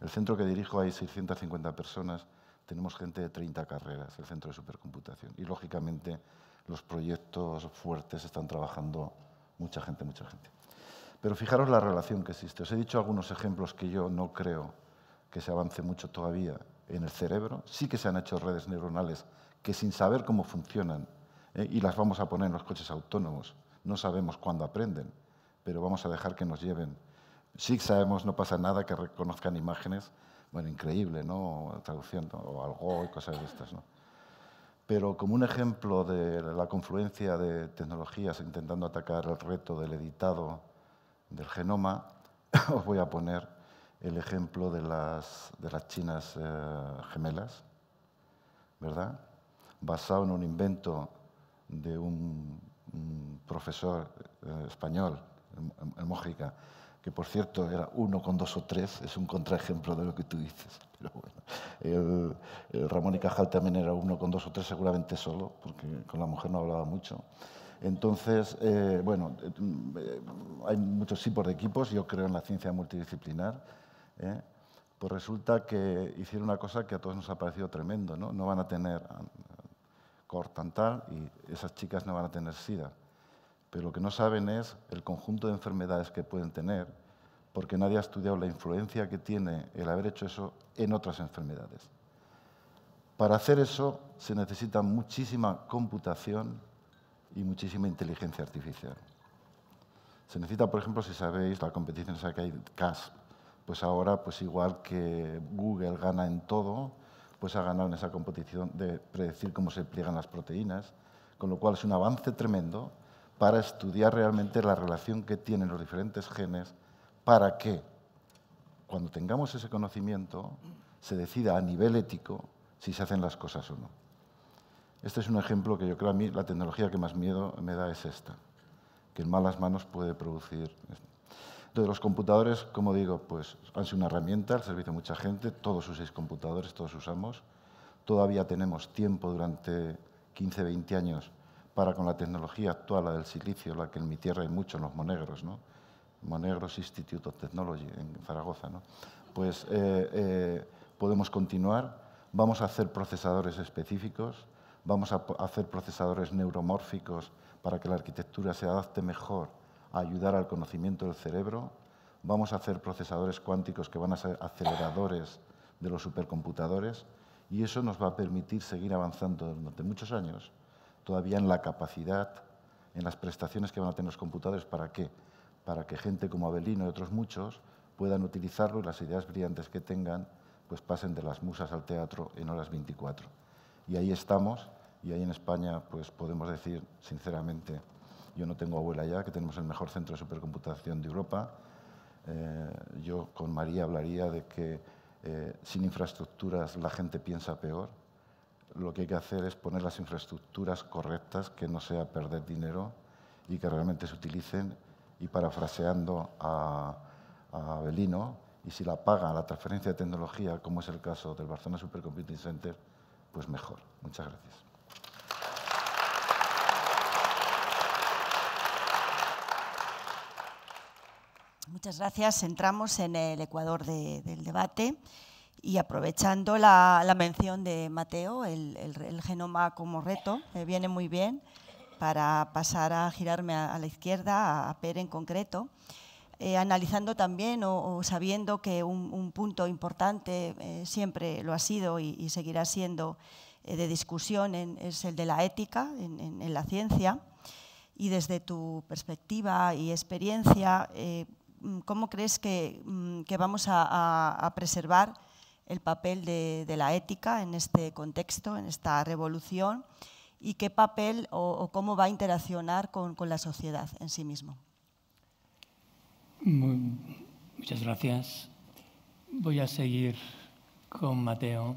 El, centro que dirijo hay 650 personas, tenemos gente de 30 carreras, el centro de supercomputación. Y lógicamente los proyectos fuertes están trabajando mucha gente, mucha gente. Pero fijaros la relación que existe. Os he dicho algunos ejemplos que yo no creo que se avance mucho todavía en el cerebro. Sí que se han hecho redes neuronales que sin saber cómo funcionan, eh, y las vamos a poner en los coches autónomos, no sabemos cuándo aprenden, pero vamos a dejar que nos lleven Sí sabemos, no pasa nada, que reconozcan imágenes. Bueno, increíble, ¿no? traduciendo, o algo y cosas de estas, ¿no? Pero como un ejemplo de la confluencia de tecnologías intentando atacar el reto del editado del genoma, os voy a poner el ejemplo de las, chinas eh, gemelas, ¿verdad? Basado en un invento de un, profesor eh, español en, en que por cierto era uno con dos o tres, es un contraejemplo de lo que tú dices. Pero bueno, el, Ramón y Cajal también era uno con dos o tres, seguramente solo, porque con la mujer no hablaba mucho. Entonces, eh, bueno, eh, hay muchos tipos de equipos, yo creo en la ciencia multidisciplinar. ¿eh? Pues resulta que hicieron una cosa que a todos nos ha parecido tremendo, ¿no? No van a tener ah, cortantal y esas chicas no van a tener SIDA pero lo que no saben es el conjunto de enfermedades que pueden tener, porque nadie ha estudiado la influencia que tiene el haber hecho eso en otras enfermedades. Para hacer eso se necesita muchísima computación y muchísima inteligencia artificial. Se necesita, por ejemplo, si sabéis, la competición esa que hay, CAS, pues ahora, pues igual que Google gana en todo, pues ha ganado en esa competición de predecir cómo se pliegan las proteínas, con lo cual es un avance tremendo, para estudiar realmente la relación que tienen los diferentes genes para que cuando tengamos ese conocimiento se decida a nivel ético si se hacen las cosas o no. Este es un ejemplo que yo creo a mí la tecnología que más miedo me da es esta, que en malas manos puede producir. Entonces los computadores, como digo, pues han sido una herramienta al servicio de mucha gente, todos usáis computadores, todos usamos. Todavía tenemos tiempo durante 15, 20 años para con la tecnología actual, la del silicio, la que en mi tierra hay mucho, en los monegros, Monegros Institute of Technology en Zaragoza, Pues eh, eh, podemos continuar, vamos a hacer procesadores específicos, vamos a hacer procesadores neuromórficos para que la arquitectura se adapte mejor a ayudar al conocimiento del cerebro, vamos a hacer procesadores cuánticos que van a ser aceleradores de los supercomputadores y eso nos va a permitir seguir avanzando durante muchos años todavía en la capacidad, en las prestaciones que van a tener los computadores. ¿Para qué? Para que gente como Abelino y otros muchos puedan utilizarlo y las ideas brillantes que tengan pues pasen de las musas al teatro en horas 24. Y ahí estamos, y ahí en España pues podemos decir sinceramente, yo no tengo abuela ya, que tenemos el mejor centro de supercomputación de Europa. Eh, yo con María hablaría de que eh, sin infraestructuras la gente piensa peor, lo que hay que hacer es poner las infraestructuras correctas, que no sea perder dinero y que realmente se utilicen. Y parafraseando a, a Belino, y si la paga la transferencia de tecnología, como es el caso del Barcelona Supercomputing Center, pues mejor. Muchas gracias. Muchas gracias. Entramos en el ecuador del debate. Y aprovechando la, mención de Mateo, el, genoma como reto me eh, viene muy bien para pasar a girarme a, la izquierda, a, Pere PER en concreto, eh, analizando también o, sabiendo que un, punto importante eh, siempre lo ha sido y, seguirá siendo de discusión es el de la ética en, la ciencia. Y desde tu perspectiva y experiencia, ¿cómo crees que, mm, vamos a preservar? el papel de, la ética en este contexto, en esta revolución, y qué papel o, cómo va a interaccionar con, la sociedad en sí mismo. muchas gracias. Voy a seguir con Mateo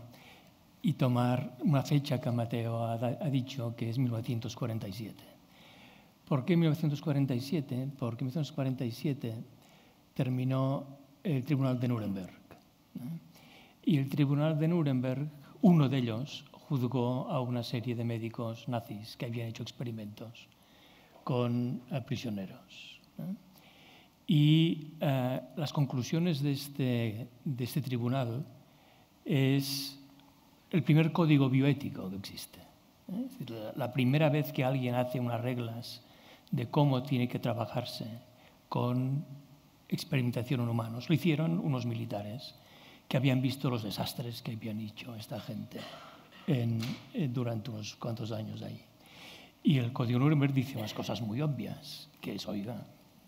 y tomar una fecha que Mateo ha, dicho, que es 1947. ¿Por qué 1947? Porque 1947 terminó el Tribunal de Nuremberg. Y el tribunal de Nuremberg, uno de ellos, juzgó a una serie de médicos nazis que habían hecho experimentos con eh, prisioneros. Y eh, las conclusiones de este, de este tribunal es el primer código bioético que existe. ¿eh? Es decir, la primera vez que alguien hace unas reglas de cómo tiene que trabajarse con experimentación en humanos. Lo hicieron unos militares que habían visto los desastres que habían hecho esta gente eh, durante unos cuantos años ahí. Y el Código Nuremberg dice unas cosas muy obvias, que es, oiga,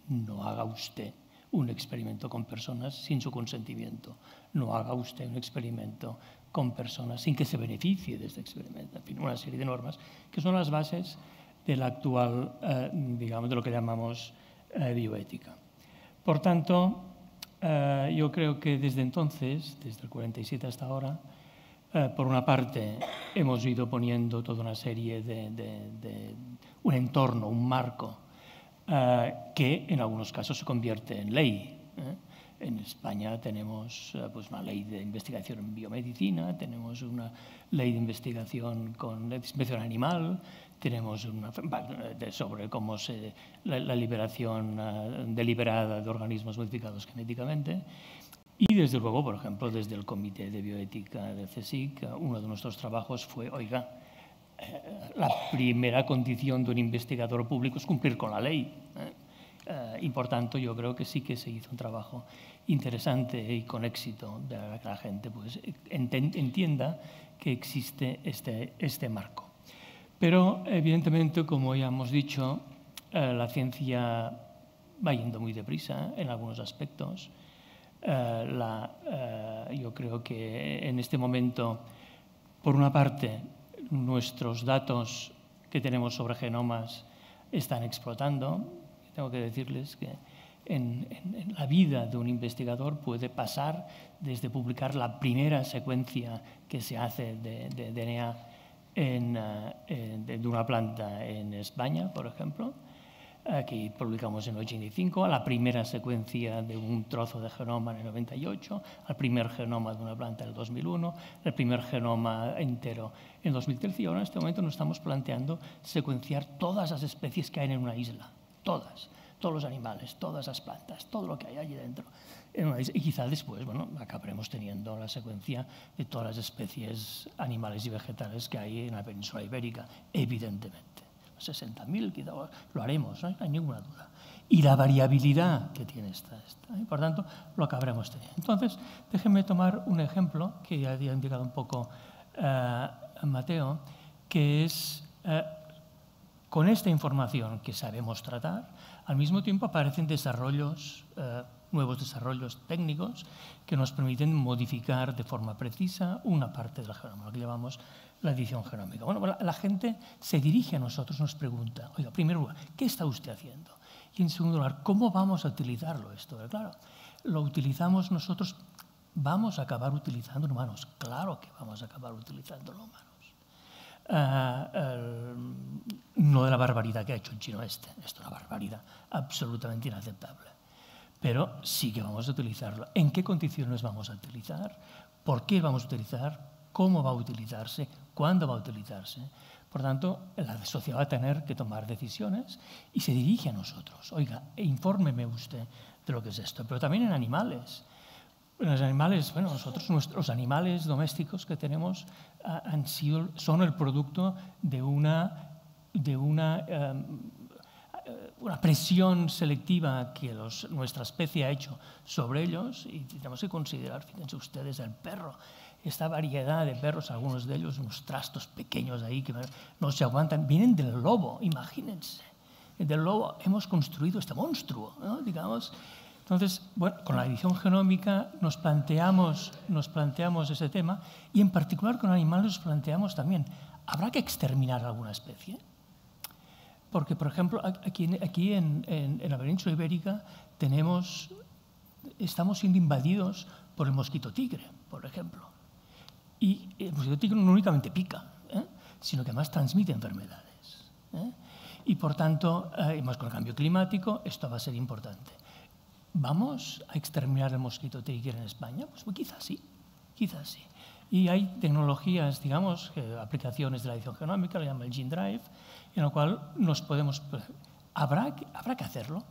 no haga usted un experimento con personas sin su consentimiento, no haga usted un experimento con personas sin que se beneficie de este experimento, en fin, una serie de normas que son las bases de la actual, eh, digamos, de lo que llamamos eh, bioética. Por tanto, eh, yo creo que desde entonces, desde el 47 hasta ahora, eh, por una parte hemos ido poniendo toda una serie de, un entorno, un marco, eh, que en algunos casos se convierte en ley. En España tenemos pues, una ley de investigación en biomedicina, tenemos una ley de investigación con investigación animal, tenemos una, sobre cómo se, la, liberación eh, deliberada de organismos modificados genéticamente. Y desde luego, por ejemplo, desde el Comité de Bioética del CSIC, uno de nuestros trabajos fue, oiga, eh, la primera condición de un investigador público es cumplir con la ley. ¿eh? y por tanto, yo creo que sí que se hizo un trabajo interesante y con éxito de que la gente pues, entienda que existe este, este marco. Pero, evidentemente, como ya hemos dicho, eh, la ciencia va yendo muy deprisa ¿eh? en algunos aspectos. Eh, yo creo que en este momento, por una parte, nuestros datos que tenemos sobre genomas están explotando. Tengo que decirles que en, la vida de un investigador puede pasar desde publicar la primera secuencia que se hace de DNA eh, de una planta en España, por ejemplo. Aquí publicamos en 85, a la primera secuencia de un trozo de genoma en el 98, al primer genoma de una planta en el 2001, el primer genoma entero en 2013 y ahora en este momento nos estamos planteando secuenciar todas las especies que hay en una isla, todas, todos los animales, todas las plantas, todo lo que hay allí dentro y quizá después, bueno, acabaremos teniendo la secuencia de todas las especies animales y vegetales que hay en la península ibérica, evidentemente. 60.000 quizá lo haremos, no hay ninguna duda. Y la variabilidad que tiene esta. ¿eh? Por tanto, lo acabaremos teniendo. Entonces, déjenme tomar un ejemplo que ya había indicado un poco eh, Mateo, que es eh, con esta información que sabemos tratar, al mismo tiempo aparecen desarrollos nuevos desarrollos técnicos que nos permiten modificar de forma precisa una parte del genoma, lo que llamamos la edición genómica. Bueno, pues la, gente se dirige a nosotros, nos pregunta, oiga, primero ¿qué está usted haciendo? Y en segundo lugar, ¿cómo vamos a utilizarlo esto? Claro, lo utilizamos nosotros, vamos a acabar utilizando humanos, claro que vamos a acabar utilizando humanos. Ah, no de la barbaridad que ha hecho el chino este, esto es una barbaridad absolutamente inaceptable pero sí que vamos a utilizarlo. ¿En qué condiciones vamos a utilizar? ¿Por qué vamos a utilizar? ¿Cómo va a utilizarse? ¿Cuándo va a utilizarse? Por tanto, la sociedad va a tener que tomar decisiones y se dirige a nosotros. Oiga, infórmeme usted de lo que es esto, pero también en animales. los animales, bueno, nosotros, nuestros animales domésticos que tenemos ah, han son el producto de una, de una em, una presión selectiva que nuestra especie ha hecho sobre ellos y tenemos que considerar, fíjense ustedes, el perro, esta variedad de perros, algunos de ellos unos trastos pequeños ahí que no se aguantan, vienen del lobo, imagínense, del lobo hemos construido este monstruo, ¿no? digamos. Entonces, bueno, con la edición genómica nos planteamos, nos planteamos ese tema y en particular con animales nos planteamos también, ¿habrá que exterminar alguna especie? Porque, por ejemplo, aquí, en, la península ibérica estamos siendo invadidos por el mosquito tigre, por ejemplo. Y el mosquito tigre no únicamente pica, ¿eh? sino que además transmite enfermedades. ¿eh? Y, por tanto, eh, más con el cambio climático, esto va a ser importante. ¿Vamos a exterminar el mosquito tigre en España? Pues, pues quizás sí, quizás sí. Y hay tecnologías, digamos, aplicaciones de la edición genómica, lo llama el Gene Drive, en lo cual nos podemos... Pues, ¿Habrá que, habrá que hacerlo?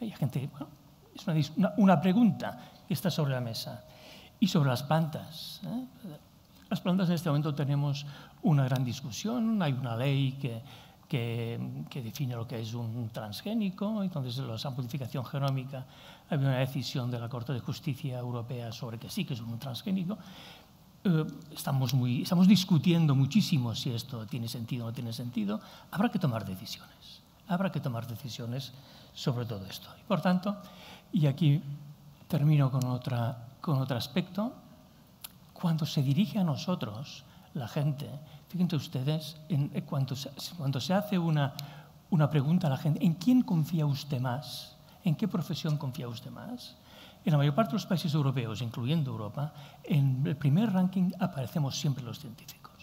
Hay gente, bueno, es una, una, pregunta que está sobre la mesa. Y sobre las plantas. ¿eh? Las plantas en este momento tenemos una gran discusión, hay una ley que, que, define lo que es un transgénico, entonces la amplificación genómica, hay una decisión de la Corte de Justicia Europea sobre que sí, que es un transgénico, eh, estamos, muy, estamos discutiendo muchísimo si esto tiene sentido o no tiene sentido, habrá que tomar decisiones. Habrá que tomar decisiones sobre todo esto. Y por tanto, y aquí termino con, otra, con otro aspecto, cuando se dirige a nosotros, la gente, fíjense ustedes, en, cuando, se, se hace una, una pregunta a la gente, ¿en quién confía usted más? ¿En qué profesión confía usted más? En la mayor parte de los países europeos, incluyendo Europa, en el primer ranking aparecemos siempre los científicos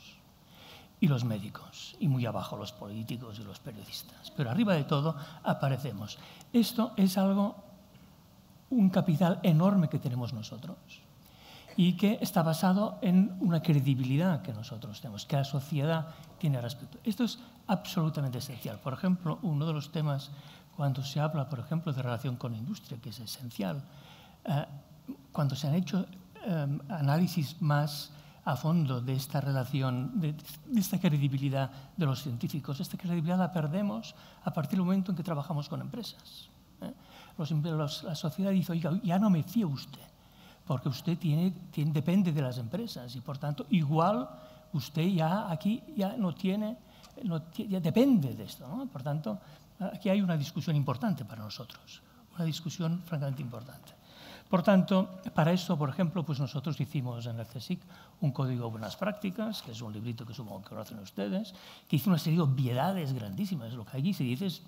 y los médicos, y muy abajo los políticos y los periodistas. Pero arriba de todo aparecemos. Esto es algo, un capital enorme que tenemos nosotros y que está basado en una credibilidad que nosotros tenemos, que la sociedad tiene respecto. Esto es absolutamente esencial. Por ejemplo, uno de los temas cuando se habla, por ejemplo, de relación con la industria, que es esencial, Ah, cuando se han hecho em, análisis más a fondo de esta relación, de, esta credibilidad de los científicos. Esta credibilidad la perdemos a partir del momento en que trabajamos con empresas. ¿eh? Em, la sociedad dice, oiga, ya no me fío usted, porque usted tiene, depende de las empresas y, por tanto, igual usted ya aquí ya no tiene, no, depende de esto. Por tanto, aquí hay una discusión importante para nosotros, una discusión francamente importante. Por tanto, para eso, por ejemplo, pues nosotros hicimos en el CSIC un código de buenas prácticas, que es un librito que supongo que conocen ustedes, que hizo una serie de obviedades grandísimas. Lo que allí se dice es,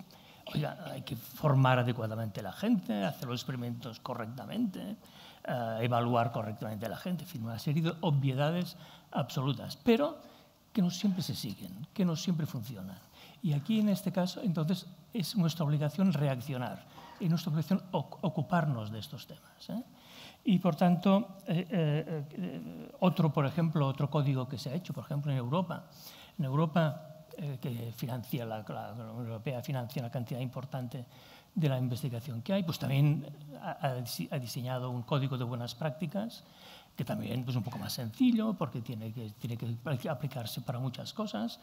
oiga, hay que formar adecuadamente la gente, hacer los experimentos correctamente, eh, evaluar correctamente a la gente, en fin, una serie de obviedades absolutas, pero que no siempre se siguen, que no siempre funcionan. Y aquí, en este caso, entonces, es nuestra obligación reaccionar y nuestra obligación ocuparnos de estos temas. ¿eh? Y por tanto, eh, eh, otro, por ejemplo, otro código que se ha hecho, por ejemplo, en Europa. En Europa, que financia la, Unión Europea financia una cantidad importante de la investigación que hay, pues también ha, diseñado un código de buenas prácticas que también es pues, un poco más sencillo porque tiene que, tiene que aplicarse para muchas cosas,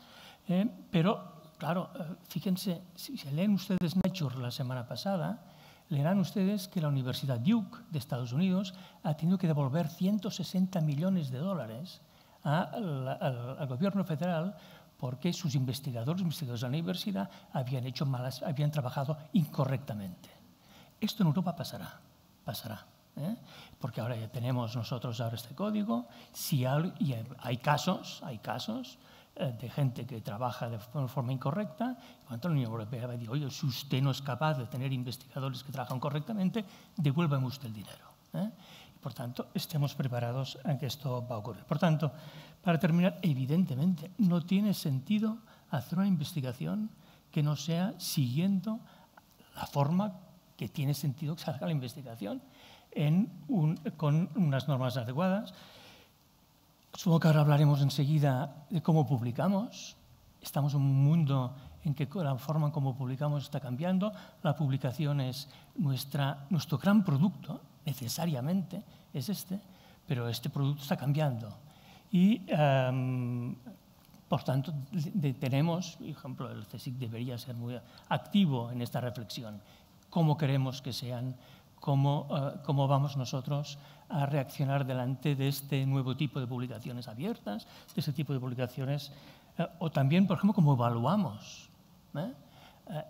pero Claro, eh, fíjense, si leen ustedes Nature la semana pasada, leerán ustedes que la Universidad Duke de Estados Unidos ha tenido que devolver 160 millones de dólares al, gobierno federal porque sus investigadores, investigadores de la universidad, habían, hecho habían trabajado incorrectamente. Esto en Europa pasará, pasará. ¿eh? Porque ahora ya tenemos nosotros ahora este código, si hay casos, hay casos, eh, de gente que trabaja de forma incorrecta, cuando la Unión Europea va a decir, oye, si usted no es capaz de tener investigadores que trabajan correctamente, devuélvame usted el dinero. ¿Eh? Por tanto, estemos preparados a que esto va a ocurrir. Por tanto, para terminar, evidentemente, no tiene sentido hacer una investigación que no sea siguiendo la forma que tiene sentido que salga la investigación con unas normas adecuadas. Supongo que ahora hablaremos enseguida de cómo publicamos. Estamos en un mundo en que la forma en cómo publicamos está cambiando. La publicación es nuestra, nuestro gran producto, necesariamente es este, pero este producto está cambiando. Y, em, por tanto, tenemos, por ejemplo, el CSIC debería ser muy activo en esta reflexión. ¿Cómo queremos que sean cómo, eh, cómo vamos nosotros a reaccionar delante de este nuevo tipo de publicaciones abiertas, de este tipo de publicaciones, eh, o también, por ejemplo, cómo evaluamos. ¿eh?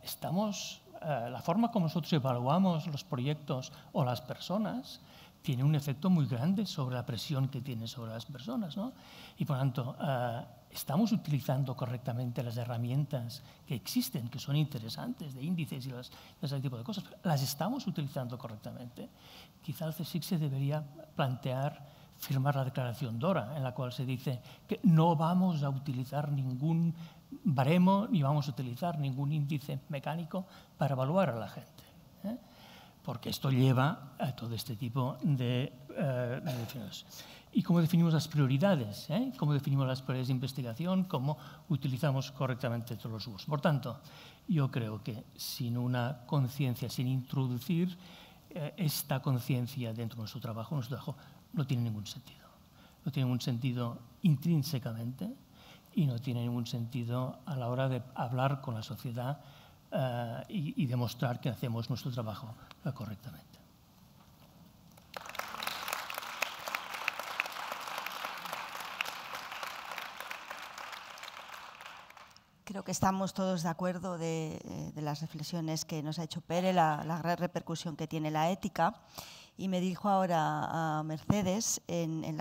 estamos, la forma como nosotros evaluamos los proyectos o las personas tiene un efecto muy grande sobre la presión que tiene sobre las personas. ¿no? Y por tanto, estamos utilizando correctamente las herramientas que existen, que son interesantes, de índices y ese tipo de cosas, las estamos utilizando correctamente. Quizá el CSIC se debería plantear firmar la declaración Dora, en la cual se dice que no vamos a utilizar ningún baremo ni vamos a utilizar ningún índice mecánico para evaluar a la gente. ¿eh? Porque esto lleva a todo este tipo de, eh, y cómo definimos las prioridades, ¿eh? cómo definimos las prioridades de investigación, cómo utilizamos correctamente todos los usos. Por tanto, yo creo que sin una conciencia, sin introducir eh, esta conciencia dentro de nuestro trabajo, nuestro trabajo no tiene ningún sentido. No tiene ningún sentido intrínsecamente y no tiene ningún sentido a la hora de hablar con la sociedad eh, y demostrar que hacemos nuestro trabajo eh, correctamente. Creo que estamos todos de acuerdo de, eh, las reflexiones que nos ha hecho Pérez, la, gran repercusión que tiene la ética. Y me dijo ahora a Mercedes, en,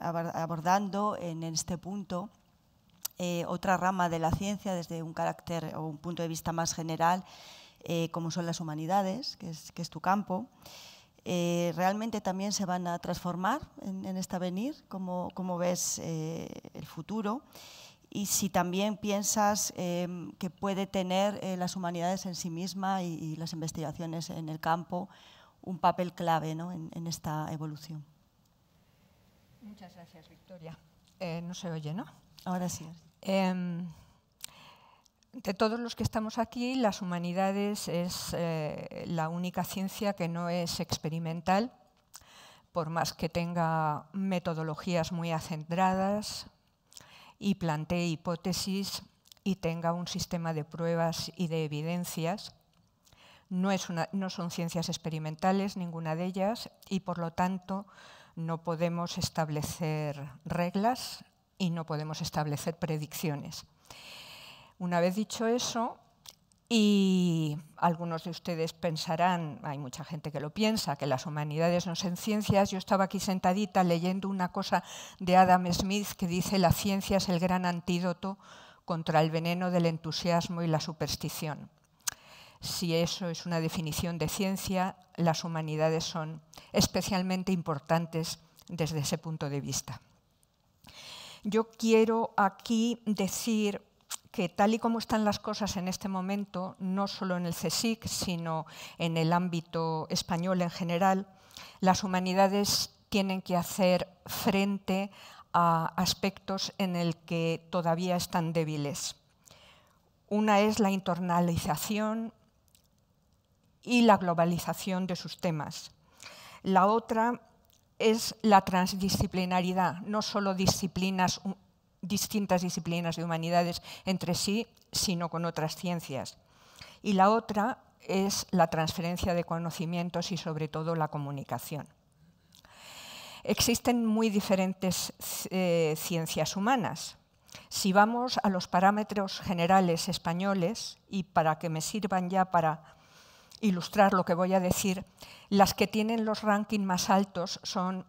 abordando en este punto eh, otra rama de la ciencia desde un carácter o un punto de vista más general, eh, como son las humanidades, que es, que es tu campo. realmente también se van a transformar en, este avenir, como, ves el futuro y si también piensas em, que puede tener eh, las humanidades en sí misma y, las investigaciones en el campo un papel clave en, esta evolución. Muchas gracias, Victoria. Eh, no se oye, ¿no? Ahora sí. Em, de todos los que estamos aquí, las humanidades es eh, la única ciencia que no es experimental, por más que tenga metodologías muy acentradas, y plantee hipótesis y tenga un sistema de pruebas y de evidencias. No, es no son ciencias experimentales, ninguna de ellas, y por lo tanto no podemos establecer reglas y no podemos establecer predicciones. Una vez dicho eso, y algunos de ustedes pensarán, hay mucha gente que lo piensa, que las humanidades no son ciencias. Yo estaba aquí sentadita leyendo una cosa de Adam Smith que dice la ciencia es el gran antídoto contra el veneno del entusiasmo y la superstición. Si eso es una definición de ciencia, las humanidades son especialmente importantes desde ese punto de vista. Yo quiero aquí decir que tal y como están las cosas en este momento, no solo en el CSIC, sino en el ámbito español en general, las humanidades tienen que hacer frente a aspectos en el que todavía están débiles. Una es la internalización y la globalización de sus temas. La otra es la transdisciplinaridad, no solo disciplinas distintas disciplinas de humanidades entre sí, sino con otras ciencias. Y la otra es la transferencia de conocimientos y sobre todo la comunicación. Existen muy diferentes eh, ciencias humanas. Si vamos a los parámetros generales españoles, y para que me sirvan ya para ilustrar lo que voy a decir, las que tienen los rankings más altos son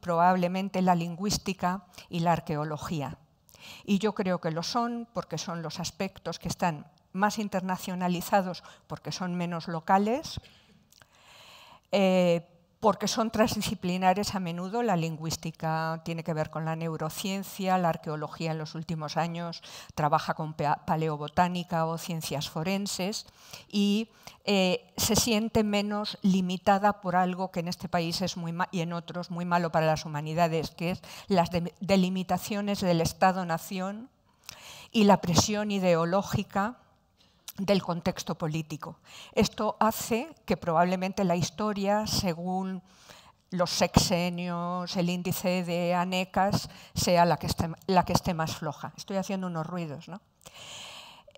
probablemente la lingüística y la arqueología. Y yo creo que lo son porque son los aspectos que están más internacionalizados porque son menos locales, eh, porque son transdisciplinares a menudo. La lingüística tiene que ver con la neurociencia, la arqueología en los últimos años trabaja con paleobotánica o ciencias forenses y eh, se siente menos limitada por algo que en este país es muy y en otros muy malo para las humanidades, que es las delimitaciones del Estado-nación y la presión ideológica del contexto político. Esto hace que probablemente la historia, según los sexenios, el índice de anecas, sea la que esté, la que esté más floja. Estoy haciendo unos ruidos, ¿no?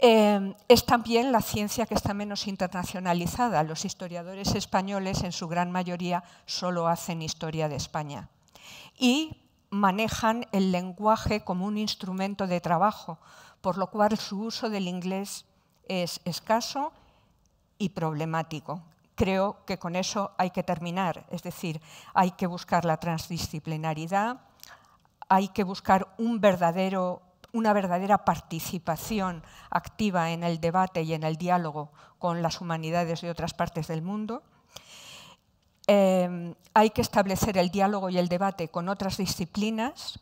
Em, es también la ciencia que está menos internacionalizada. Los historiadores españoles, en su gran mayoría, solo hacen historia de España. Y manejan el lenguaje como un instrumento de trabajo, por lo cual su uso del inglés es escaso y problemático. Creo que con eso hay que terminar, es decir, hay que buscar la transdisciplinaridad, hay que buscar un verdadero, una verdadera participación activa en el debate y en el diálogo con las humanidades de otras partes del mundo. Eh, hay que establecer el diálogo y el debate con otras disciplinas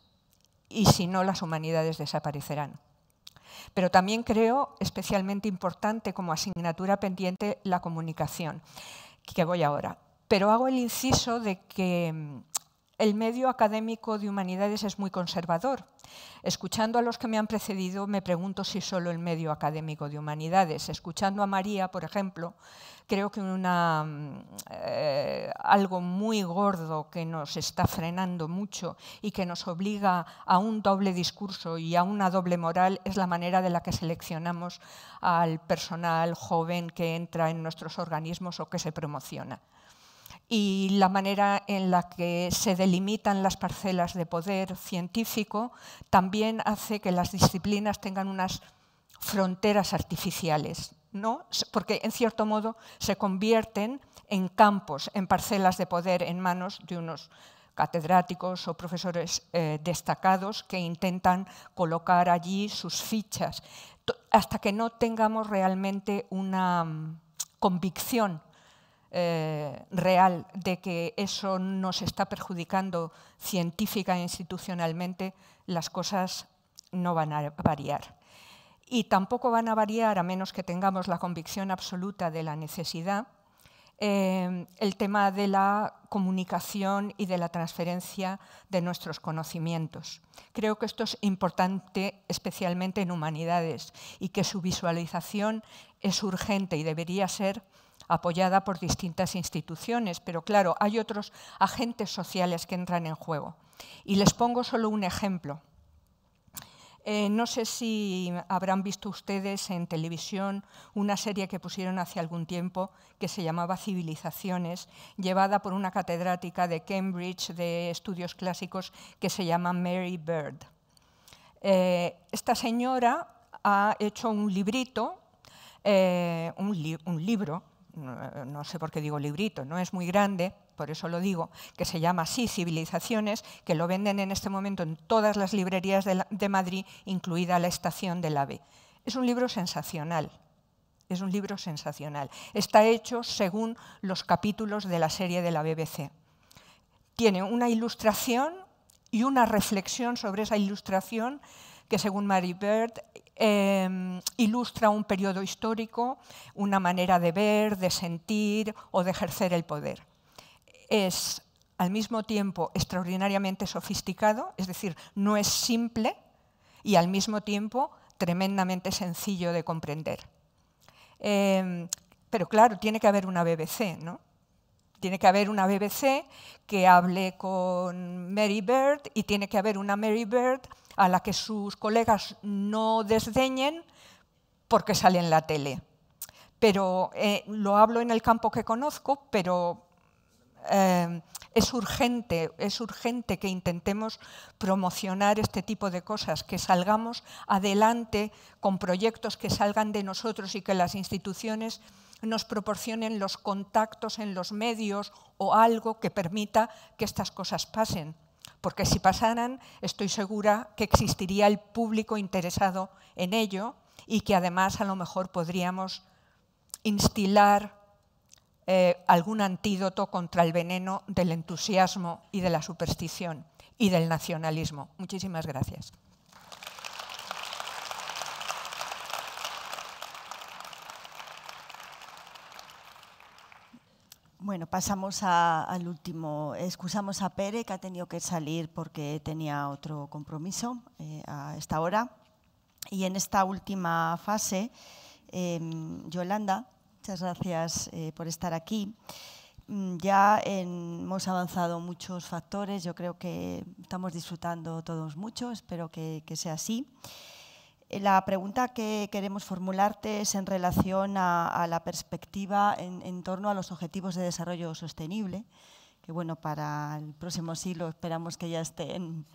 y si no las humanidades desaparecerán. Pero también creo especialmente importante como asignatura pendiente la comunicación, que voy ahora. Pero hago el inciso de que mm, el medio académico de humanidades es muy conservador. Escuchando a los que me han precedido, me pregunto si solo el medio académico de humanidades. Escuchando a María, por ejemplo, creo que una, eh, algo muy gordo que nos está frenando mucho y que nos obliga a un doble discurso y a una doble moral es la manera de la que seleccionamos al personal joven que entra en nuestros organismos o que se promociona y la manera en la que se delimitan las parcelas de poder científico también hace que las disciplinas tengan unas fronteras artificiales, ¿no? porque en cierto modo se convierten en campos, en parcelas de poder en manos de unos catedráticos o profesores eh, destacados que intentan colocar allí sus fichas, hasta que no tengamos realmente una mm, convicción eh, real de que eso nos está perjudicando científica e institucionalmente, las cosas no van a variar. Y tampoco van a variar, a menos que tengamos la convicción absoluta de la necesidad, eh, el tema de la comunicación y de la transferencia de nuestros conocimientos. Creo que esto es importante especialmente en humanidades y que su visualización es urgente y debería ser apoyada por distintas instituciones, pero claro, hay otros agentes sociales que entran en juego. Y les pongo solo un ejemplo. Eh, no sé si habrán visto ustedes en televisión una serie que pusieron hace algún tiempo que se llamaba Civilizaciones, llevada por una catedrática de Cambridge de estudios clásicos que se llama Mary Bird. Eh, esta señora ha hecho un librito, eh, un libro, eh, no, sé por qué digo librito, no es muy grande, por eso lo digo, que se llama así Civilizaciones, que lo venden en este momento en todas las librerías de, de Madrid, incluida la estación del AVE. Es un libro sensacional, es un libro sensacional. Está hecho según los capítulos de la serie de la BBC. Tiene una ilustración y una reflexión sobre esa ilustración que según Mary Bird Em, ilustra un periodo histórico, una manera de ver, de sentir o de ejercer el poder. Es al mismo tiempo extraordinariamente sofisticado, es decir, no es simple y al mismo tiempo tremendamente sencillo de comprender. Em, pero claro, tiene que haber una BBC, ¿no? Tiene que haber una BBC que hable con Mary Bird y tiene que haber una Mary Bird a la que sus colegas no desdeñen porque sale en la tele. Pero eh, lo hablo en el campo que conozco, pero eh, es, urgente, es urgente que intentemos promocionar este tipo de cosas, que salgamos adelante con proyectos que salgan de nosotros y que las instituciones nos proporcionen los contactos en los medios o algo que permita que estas cosas pasen porque si pasaran estoy segura que existiría el público interesado en ello y que además a lo mejor podríamos instilar eh, algún antídoto contra el veneno del entusiasmo y de la superstición y del nacionalismo. Muchísimas gracias. Bueno, pasamos al último. Excusamos a Pere, que ha tenido que salir porque tenía otro compromiso eh, a esta hora. Y en esta última fase, em, Yolanda, muchas gracias eh, por estar aquí. Mm, ya hemos avanzado muchos factores, yo creo que estamos disfrutando todos mucho, espero que sea así. Eh, la pregunta que queremos formularte es en relación a, la perspectiva en, torno a los objetivos de desarrollo sostenible, que bueno, para el próximo siglo esperamos que ya estén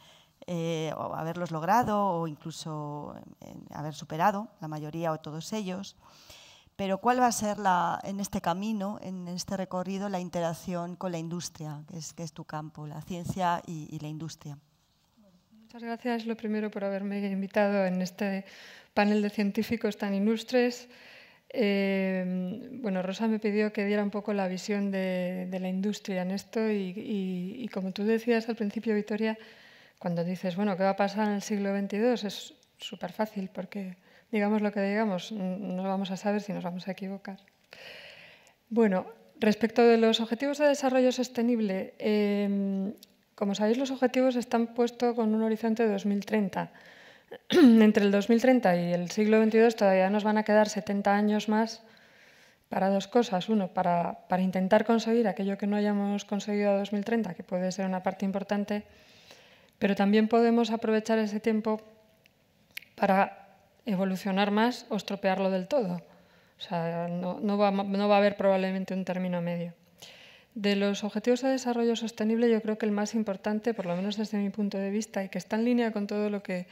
eh, o haberlos logrado o incluso eh, haber superado la mayoría o todos ellos. Pero ¿cuál va a ser la, en este camino, en este recorrido, la interacción con la industria, que es, tu campo, la ciencia y la industria? Muchas gracias, lo primero, por haberme invitado en este panel de científicos tan ilustres. Eh, bueno, Rosa me pidió que diera un poco la visión de, la industria en esto y, como tú decías al principio, Victoria, cuando dices, bueno, ¿qué va a pasar en el siglo XXII? Es súper fácil porque digamos lo que digamos, no vamos a saber si nos vamos a equivocar. Bueno, respecto de los objetivos de desarrollo sostenible, eh, como sabéis, los objetivos están puestos con un horizonte de 2030. Entre el 2030 y el siglo XXII todavía nos van a quedar 70 años más para dos cosas. Uno, para, intentar conseguir aquello que no hayamos conseguido a 2030, que puede ser una parte importante, pero también podemos aprovechar ese tiempo para evolucionar más o estropearlo del todo. O sea, no va a haber probablemente un término medio. De los objetivos de desarrollo sostenible, yo creo que el más importante, por lo menos desde mi punto de vista, y que está en línea con todo lo que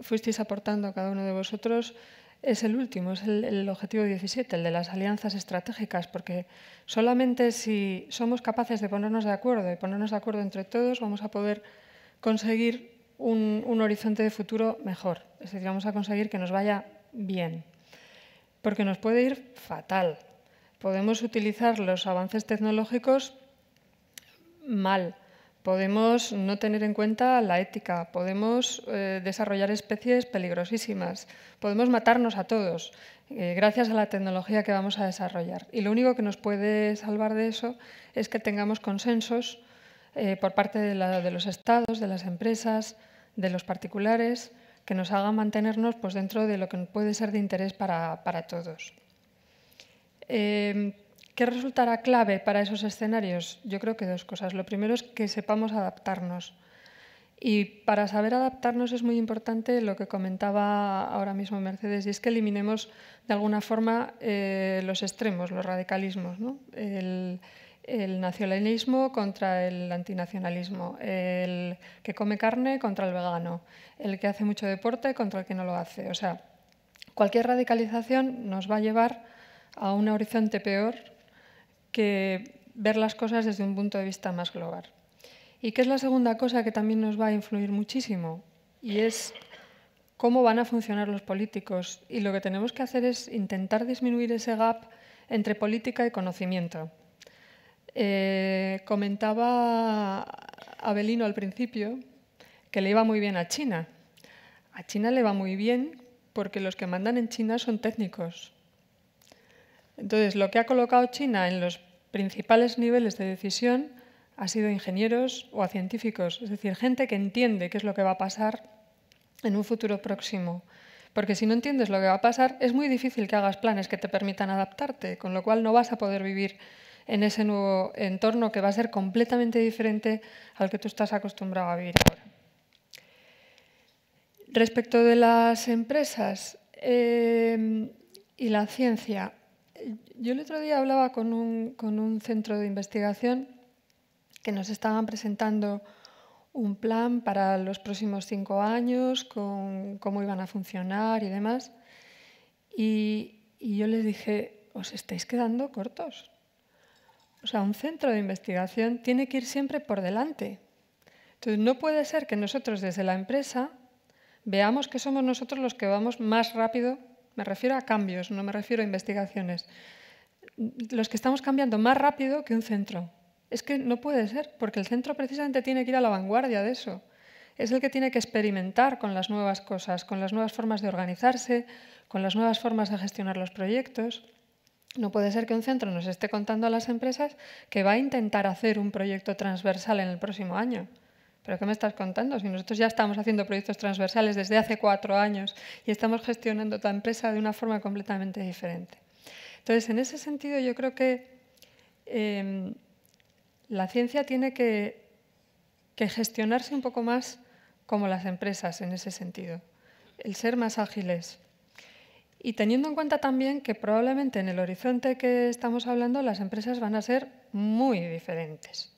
fuisteis aportando a cada uno de vosotros, es el último, es el, objetivo 17, el de las alianzas estratégicas, porque solamente si somos capaces de ponernos de acuerdo y ponernos de acuerdo entre todos, vamos a poder conseguir un horizonte de futuro mejor. Es decir, vamos a conseguir que nos vaya bien, porque nos puede ir fatal Podemos utilizar los avances tecnológicos mal, podemos no tener en cuenta la ética, podemos eh, desarrollar especies peligrosísimas, podemos matarnos a todos eh, gracias a la tecnología que vamos a desarrollar. Y lo único que nos puede salvar de eso es que tengamos consensos eh, por parte de, los estados, de las empresas, de los particulares, que nos hagan mantenernos pues, dentro de lo que puede ser de interés para todos. Em, ¿Qué resultará clave para esos escenarios? Yo creo que dos cosas. Lo primero es que sepamos adaptarnos. Y para saber adaptarnos es muy importante lo que comentaba ahora mismo Mercedes, y es que eliminemos de alguna forma eh, los extremos, los radicalismos, el, el, nacionalismo contra el antinacionalismo, el que come carne contra el vegano, el que hace mucho deporte contra el que no lo hace. O sea, cualquier radicalización nos va a llevar a un horizonte peor que ver las cosas desde un punto de vista más global. Y que es la segunda cosa que también nos va a influir muchísimo, y es cómo van a funcionar los políticos. Y lo que tenemos que hacer es intentar disminuir ese gap entre política y conocimiento. Eh, comentaba Abelino al principio que le iba muy bien a China. A China le va muy bien porque los que mandan en China son técnicos, entonces, lo que ha colocado China en los principales niveles de decisión ha sido ingenieros o científicos, es decir, gente que entiende qué es lo que va a pasar en un futuro próximo. Porque si no entiendes lo que va a pasar, es muy difícil que hagas planes que te permitan adaptarte, con lo cual no vas a poder vivir en ese nuevo entorno que va a ser completamente diferente al que tú estás acostumbrado a vivir ahora. Respecto de las empresas eh, y la ciencia, yo el otro día hablaba con un, centro de investigación que nos estaban presentando un plan para los próximos cinco años, con cómo iban a funcionar y demás. Y, y, yo les dije, os estáis quedando cortos. O sea, un centro de investigación tiene que ir siempre por delante. Entonces, no puede ser que nosotros desde la empresa veamos que somos nosotros los que vamos más rápido me refiero a cambios, no me refiero a investigaciones. Los que estamos cambiando más rápido que un centro. Es que no puede ser, porque el centro precisamente tiene que ir a la vanguardia de eso. Es el que tiene que experimentar con las nuevas cosas, con las nuevas formas de organizarse, con las nuevas formas de gestionar los proyectos. No puede ser que un centro nos esté contando a las empresas que va a intentar hacer un proyecto transversal en el próximo año. ¿Pero qué me estás contando? Si nosotros ya estamos haciendo proyectos transversales desde hace cuatro años y estamos gestionando toda empresa de una forma completamente diferente. Entonces, en ese sentido, yo creo que em, la ciencia tiene que, que gestionarse un poco más como las empresas en ese sentido, el ser más ágiles. Y teniendo en cuenta también que probablemente en el horizonte que estamos hablando las empresas van a ser muy diferentes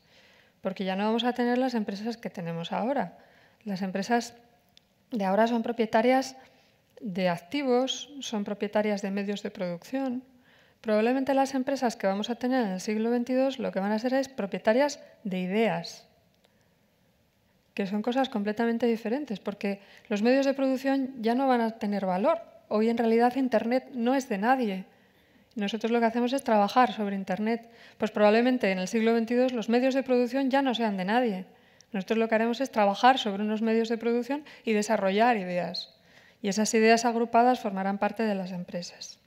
porque ya no vamos a tener las empresas que tenemos ahora. Las empresas de ahora son propietarias de activos, son propietarias de medios de producción. Probablemente las empresas que vamos a tener en el siglo XXII lo que van a ser es propietarias de ideas, que son cosas completamente diferentes, porque los medios de producción ya no van a tener valor. Hoy en realidad Internet no es de nadie, nosotros lo que hacemos es trabajar sobre Internet. Pues probablemente en el siglo XXII los medios de producción ya no sean de nadie. Nosotros lo que haremos es trabajar sobre unos medios de producción y desarrollar ideas. Y esas ideas agrupadas formarán parte de las empresas.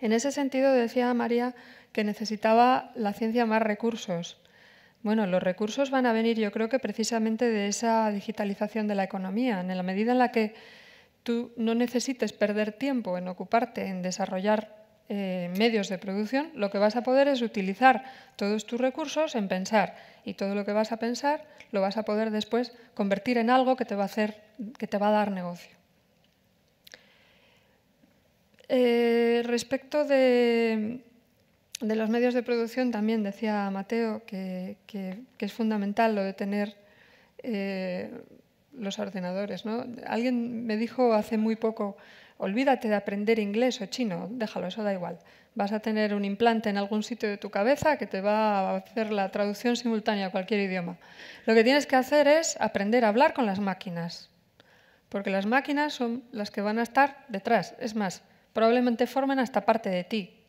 En ese sentido decía María que necesitaba la ciencia más recursos. Bueno, los recursos van a venir yo creo que precisamente de esa digitalización de la economía, en la medida en la que tú no necesites perder tiempo en ocuparte, en desarrollar eh, medios de producción, lo que vas a poder es utilizar todos tus recursos en pensar y todo lo que vas a pensar lo vas a poder después convertir en algo que te va a, hacer, que te va a dar negocio. Eh, respecto de, los medios de producción, también decía Mateo que, es fundamental lo de tener eh, los ordenadores. Alguien me dijo hace muy poco Olvídate de aprender inglés o chino, déjalo, eso da igual. Vas a tener un implante en algún sitio de tu cabeza que te va a hacer la traducción simultánea a cualquier idioma. Lo que tienes que hacer es aprender a hablar con las máquinas, porque las máquinas son las que van a estar detrás. Es más, probablemente formen hasta parte de ti,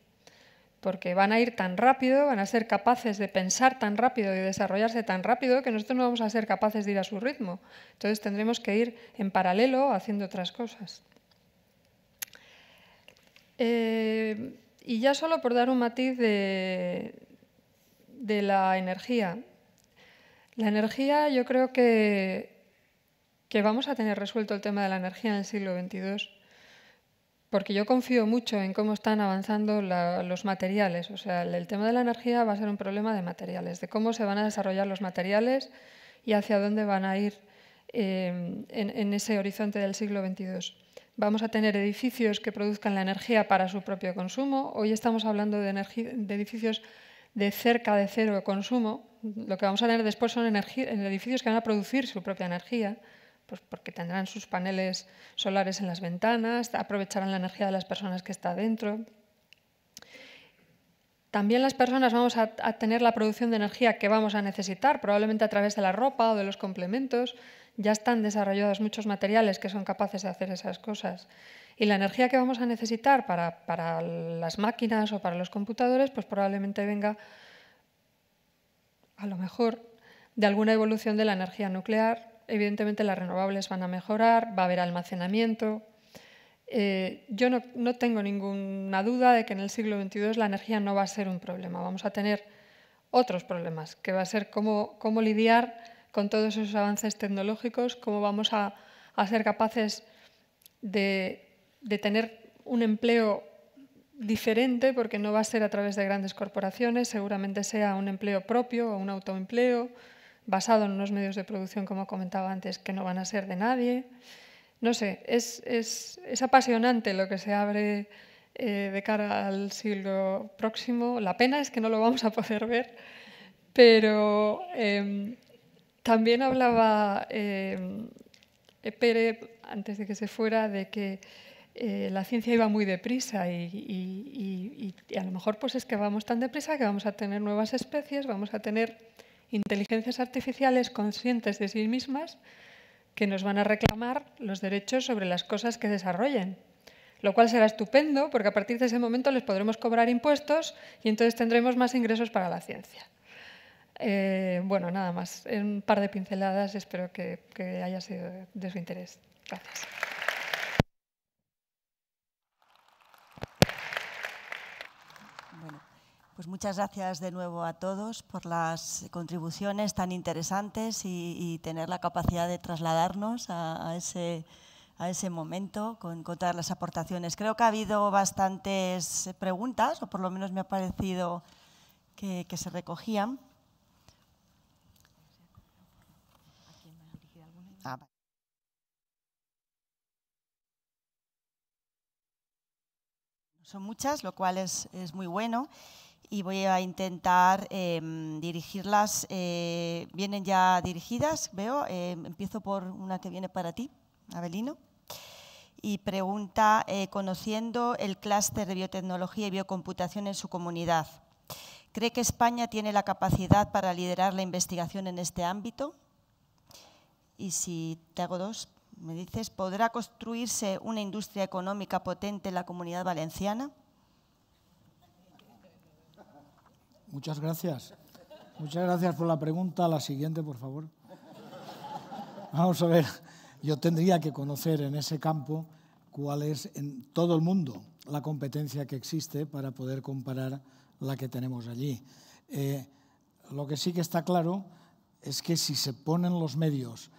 porque van a ir tan rápido, van a ser capaces de pensar tan rápido y desarrollarse tan rápido que nosotros no vamos a ser capaces de ir a su ritmo. Entonces tendremos que ir en paralelo haciendo otras cosas. Eh, y ya solo por dar un matiz de, de la energía. La energía, yo creo que, que vamos a tener resuelto el tema de la energía en el siglo XXII, porque yo confío mucho en cómo están avanzando los materiales. O sea, el, tema de la energía va a ser un problema de materiales, de cómo se van a desarrollar los materiales y hacia dónde van a ir eh, en, en, ese horizonte del siglo XXII vamos a tener edificios que produzcan la energía para su propio consumo. Hoy estamos hablando de, edificios de cerca de cero consumo. Lo que vamos a tener después son edificios que van a producir su propia energía, pues porque tendrán sus paneles solares en las ventanas, aprovecharán la energía de las personas que está dentro. También las personas vamos a tener la producción de energía que vamos a necesitar, probablemente a través de la ropa o de los complementos ya están desarrollados muchos materiales que son capaces de hacer esas cosas. Y la energía que vamos a necesitar para, las máquinas o para los computadores, pues probablemente venga, a lo mejor, de alguna evolución de la energía nuclear. Evidentemente las renovables van a mejorar, va a haber almacenamiento, eh, yo no, tengo ninguna duda de que en el siglo XXI la energía no va a ser un problema. Vamos a tener otros problemas, que va a ser cómo, cómo lidiar con todos esos avances tecnológicos, cómo vamos a, ser capaces de, tener un empleo diferente, porque no va a ser a través de grandes corporaciones, seguramente sea un empleo propio o un autoempleo, basado en unos medios de producción, como comentaba antes, que no van a ser de nadie. No sé, es, apasionante lo que se abre eh, de cara al siglo próximo. La pena es que no lo vamos a poder ver, pero em, también hablaba eh, eh antes de que se fuera, de que eh, la ciencia iba muy deprisa y, y, a lo mejor pues es que vamos tan deprisa que vamos a tener nuevas especies, vamos a tener inteligencias artificiales conscientes de sí mismas que nos van a reclamar los derechos sobre las cosas que desarrollen. Lo cual será estupendo porque a partir de ese momento les podremos cobrar impuestos y entonces tendremos más ingresos para la ciencia. Eh, bueno, nada más. Un par de pinceladas, espero que, haya sido de su interés. Gracias. pues muchas gracias de nuevo a todos por las contribuciones tan interesantes y, tener la capacidad de trasladarnos a, ese momento con, todas las aportaciones. Creo que ha habido bastantes preguntas, o por lo menos me ha parecido que se recogían. son muchas, lo cual es, muy bueno y voy a intentar em, dirigirlas. Eh, vienen ya dirigidas, veo. Em, empiezo por una que viene para ti, Abelino. Y pregunta, eh, conociendo el clúster de biotecnología y biocomputación en su comunidad, ¿cree que España tiene la capacidad para liderar la investigación en este ámbito? Y si te hago dos, me dices, ¿podrá construirse una industria económica potente en la comunidad valenciana? Muchas gracias. Muchas gracias por la pregunta. La siguiente, por favor. Vamos a ver, yo tendría que conocer en ese campo cuál es en todo el mundo la competencia que existe para poder comparar la que tenemos allí. Eh, lo que sí que está claro es que si se ponen los medios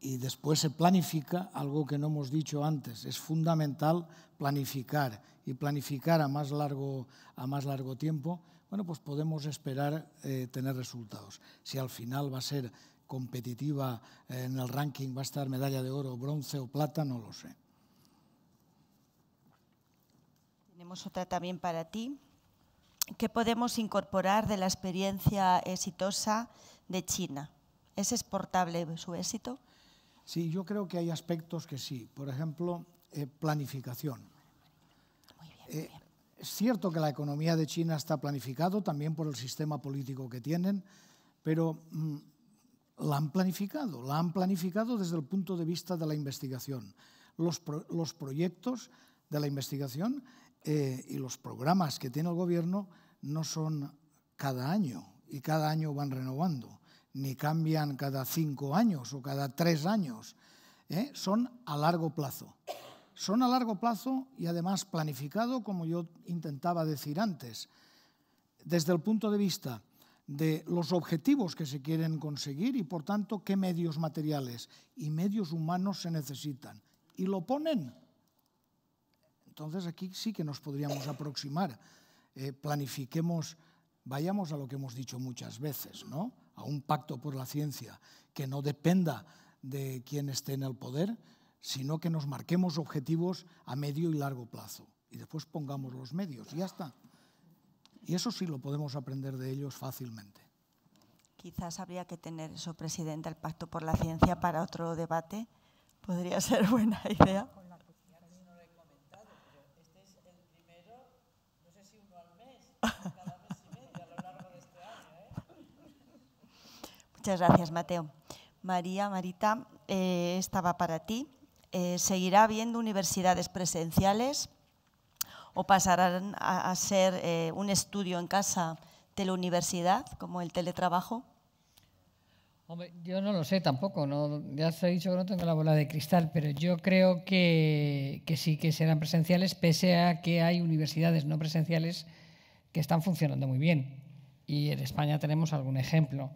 y después se planifica algo que no hemos dicho antes. Es fundamental planificar y planificar a más largo, a más largo tiempo. Bueno, pues podemos esperar eh, tener resultados. Si al final va a ser competitiva eh, en el ranking, va a estar medalla de oro, bronce o plata, no lo sé. Tenemos otra también para ti. ¿Qué podemos incorporar de la experiencia exitosa de China? ¿Es exportable su éxito? Sí, yo creo que hay aspectos que sí. Por ejemplo, eh, planificación. Eh, es cierto que la economía de China está planificado también por el sistema político que tienen, pero mm, la han planificado, la han planificado desde el punto de vista de la investigación. Los, proyectos de la investigación eh, y los programas que tiene el gobierno no son cada año y cada año van renovando ni cambian cada cinco años o cada tres años, ¿eh? son a largo plazo. Son a largo plazo y además planificado, como yo intentaba decir antes, desde el punto de vista de los objetivos que se quieren conseguir y, por tanto, qué medios materiales y medios humanos se necesitan. Y lo ponen. Entonces aquí sí que nos podríamos aproximar. Eh, planifiquemos, vayamos a lo que hemos dicho muchas veces, ¿no? un pacto por la ciencia que no dependa de quien esté en el poder, sino que nos marquemos objetivos a medio y largo plazo y después pongamos los medios y ya está. Y eso sí lo podemos aprender de ellos fácilmente. Quizás habría que tener eso, Presidenta, el Pacto por la Ciencia para otro debate. Podría ser buena idea. Muchas gracias, Mateo. María, Marita, eh, estaba para ti. Eh, ¿Seguirá habiendo universidades presenciales o pasarán a, ser eh, un estudio en casa de la universidad, como el teletrabajo? yo no lo sé tampoco, ya se he dicho que no tengo la bola de cristal, pero yo creo que, sí que serán presenciales, pese a que hay universidades no presenciales que están funcionando muy bien. Y en España tenemos algún ejemplo.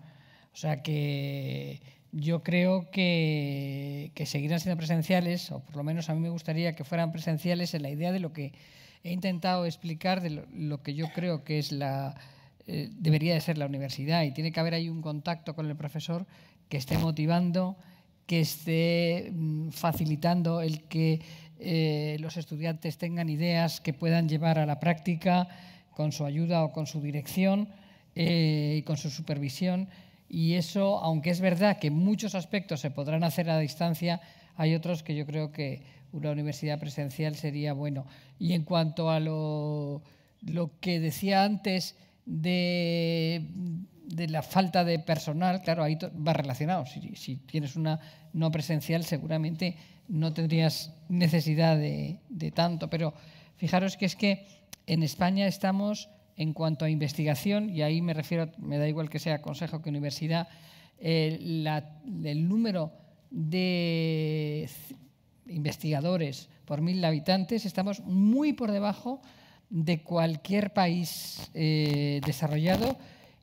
O sea que yo creo que, seguirán siendo presenciales, o por lo menos a mí me gustaría que fueran presenciales en la idea de lo que he intentado explicar, de lo, que yo creo que es la, eh, debería de ser la universidad y tiene que haber ahí un contacto con el profesor que esté motivando, que esté mm, facilitando el que eh, los estudiantes tengan ideas que puedan llevar a la práctica con su ayuda o con su dirección eh, y con su supervisión y eso, aunque es verdad que muchos aspectos se podrán hacer a distancia, hay otros que yo creo que una universidad presencial sería bueno. Y en cuanto a lo, que decía antes de, la falta de personal, claro, ahí va relacionado. Si, tienes una no presencial, seguramente no tendrías necesidad de tanto. Pero fijaros que es que en España estamos en cuanto a investigación, y ahí me refiero, me da igual que sea consejo que universidad, eh, el número de investigadores por mil habitantes, estamos muy por debajo de cualquier país eh, desarrollado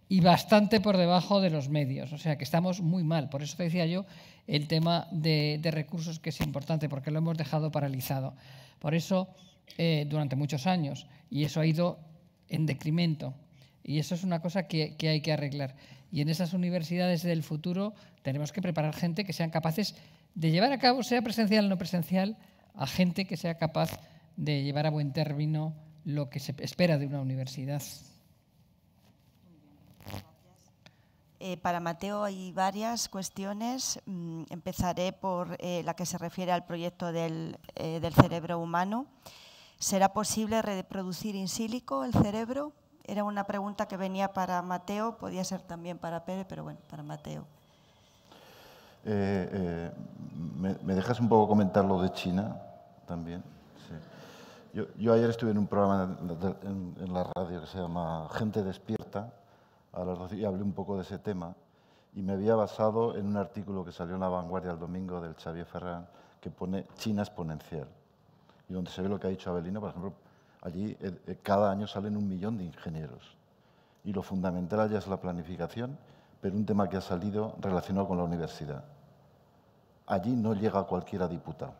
y bastante por debajo de los medios. O sea que estamos muy mal. Por eso te decía yo el tema de, recursos que es importante, porque lo hemos dejado paralizado. Por eso, eh, durante muchos años, y eso ha ido en decremento. Y eso es una cosa que, que, hay que arreglar. Y en esas universidades del futuro tenemos que preparar gente que sean capaces de llevar a cabo, sea presencial o no presencial, a gente que sea capaz de llevar a buen término lo que se espera de una universidad. Eh, para Mateo hay varias cuestiones. Mm, empezaré por eh, la que se refiere al proyecto del, eh, del cerebro humano. ¿Será posible reproducir in sílico el cerebro? Era una pregunta que venía para Mateo, podía ser también para Pérez, pero bueno, para Mateo. Eh, eh, ¿me, dejas un poco comentar lo de China también? Yo, ayer estuve en un programa en, la radio que se llama Gente Despierta y hablé un poco de ese tema y me había basado en un artículo que salió en La Vanguardia el domingo del Xavier Ferran que pone China exponencial y donde se ve lo que ha dicho Abelino, por ejemplo, allí eh, eh, cada año salen un millón de ingenieros. Y lo fundamental ya es la planificación, pero un tema que ha salido relacionado con la universidad. Allí no llega cualquiera diputado.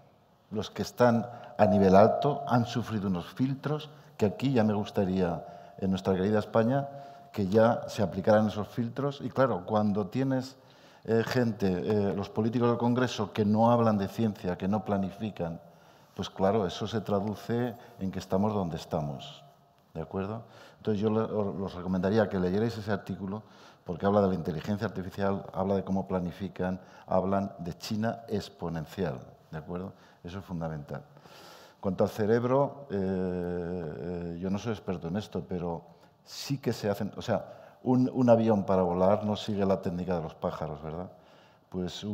Los que están a nivel alto han sufrido unos filtros que aquí ya me gustaría, en nuestra querida España, que ya se aplicaran esos filtros. Y claro, cuando tienes eh, gente, los políticos del Congreso, que no hablan de ciencia, que no planifican, pues claro, eso se traduce en que estamos donde estamos. ¿De acuerdo? Entonces yo os recomendaría que leyerais ese artículo porque habla de la inteligencia artificial, habla de cómo planifican, hablan de China exponencial. ¿De acuerdo? Eso es fundamental. Cuanto al cerebro, eh, eh, yo no soy experto en esto, pero sí que se hacen, o sea, un avión para volar no sigue la técnica de los pájaros, ¿verdad? pues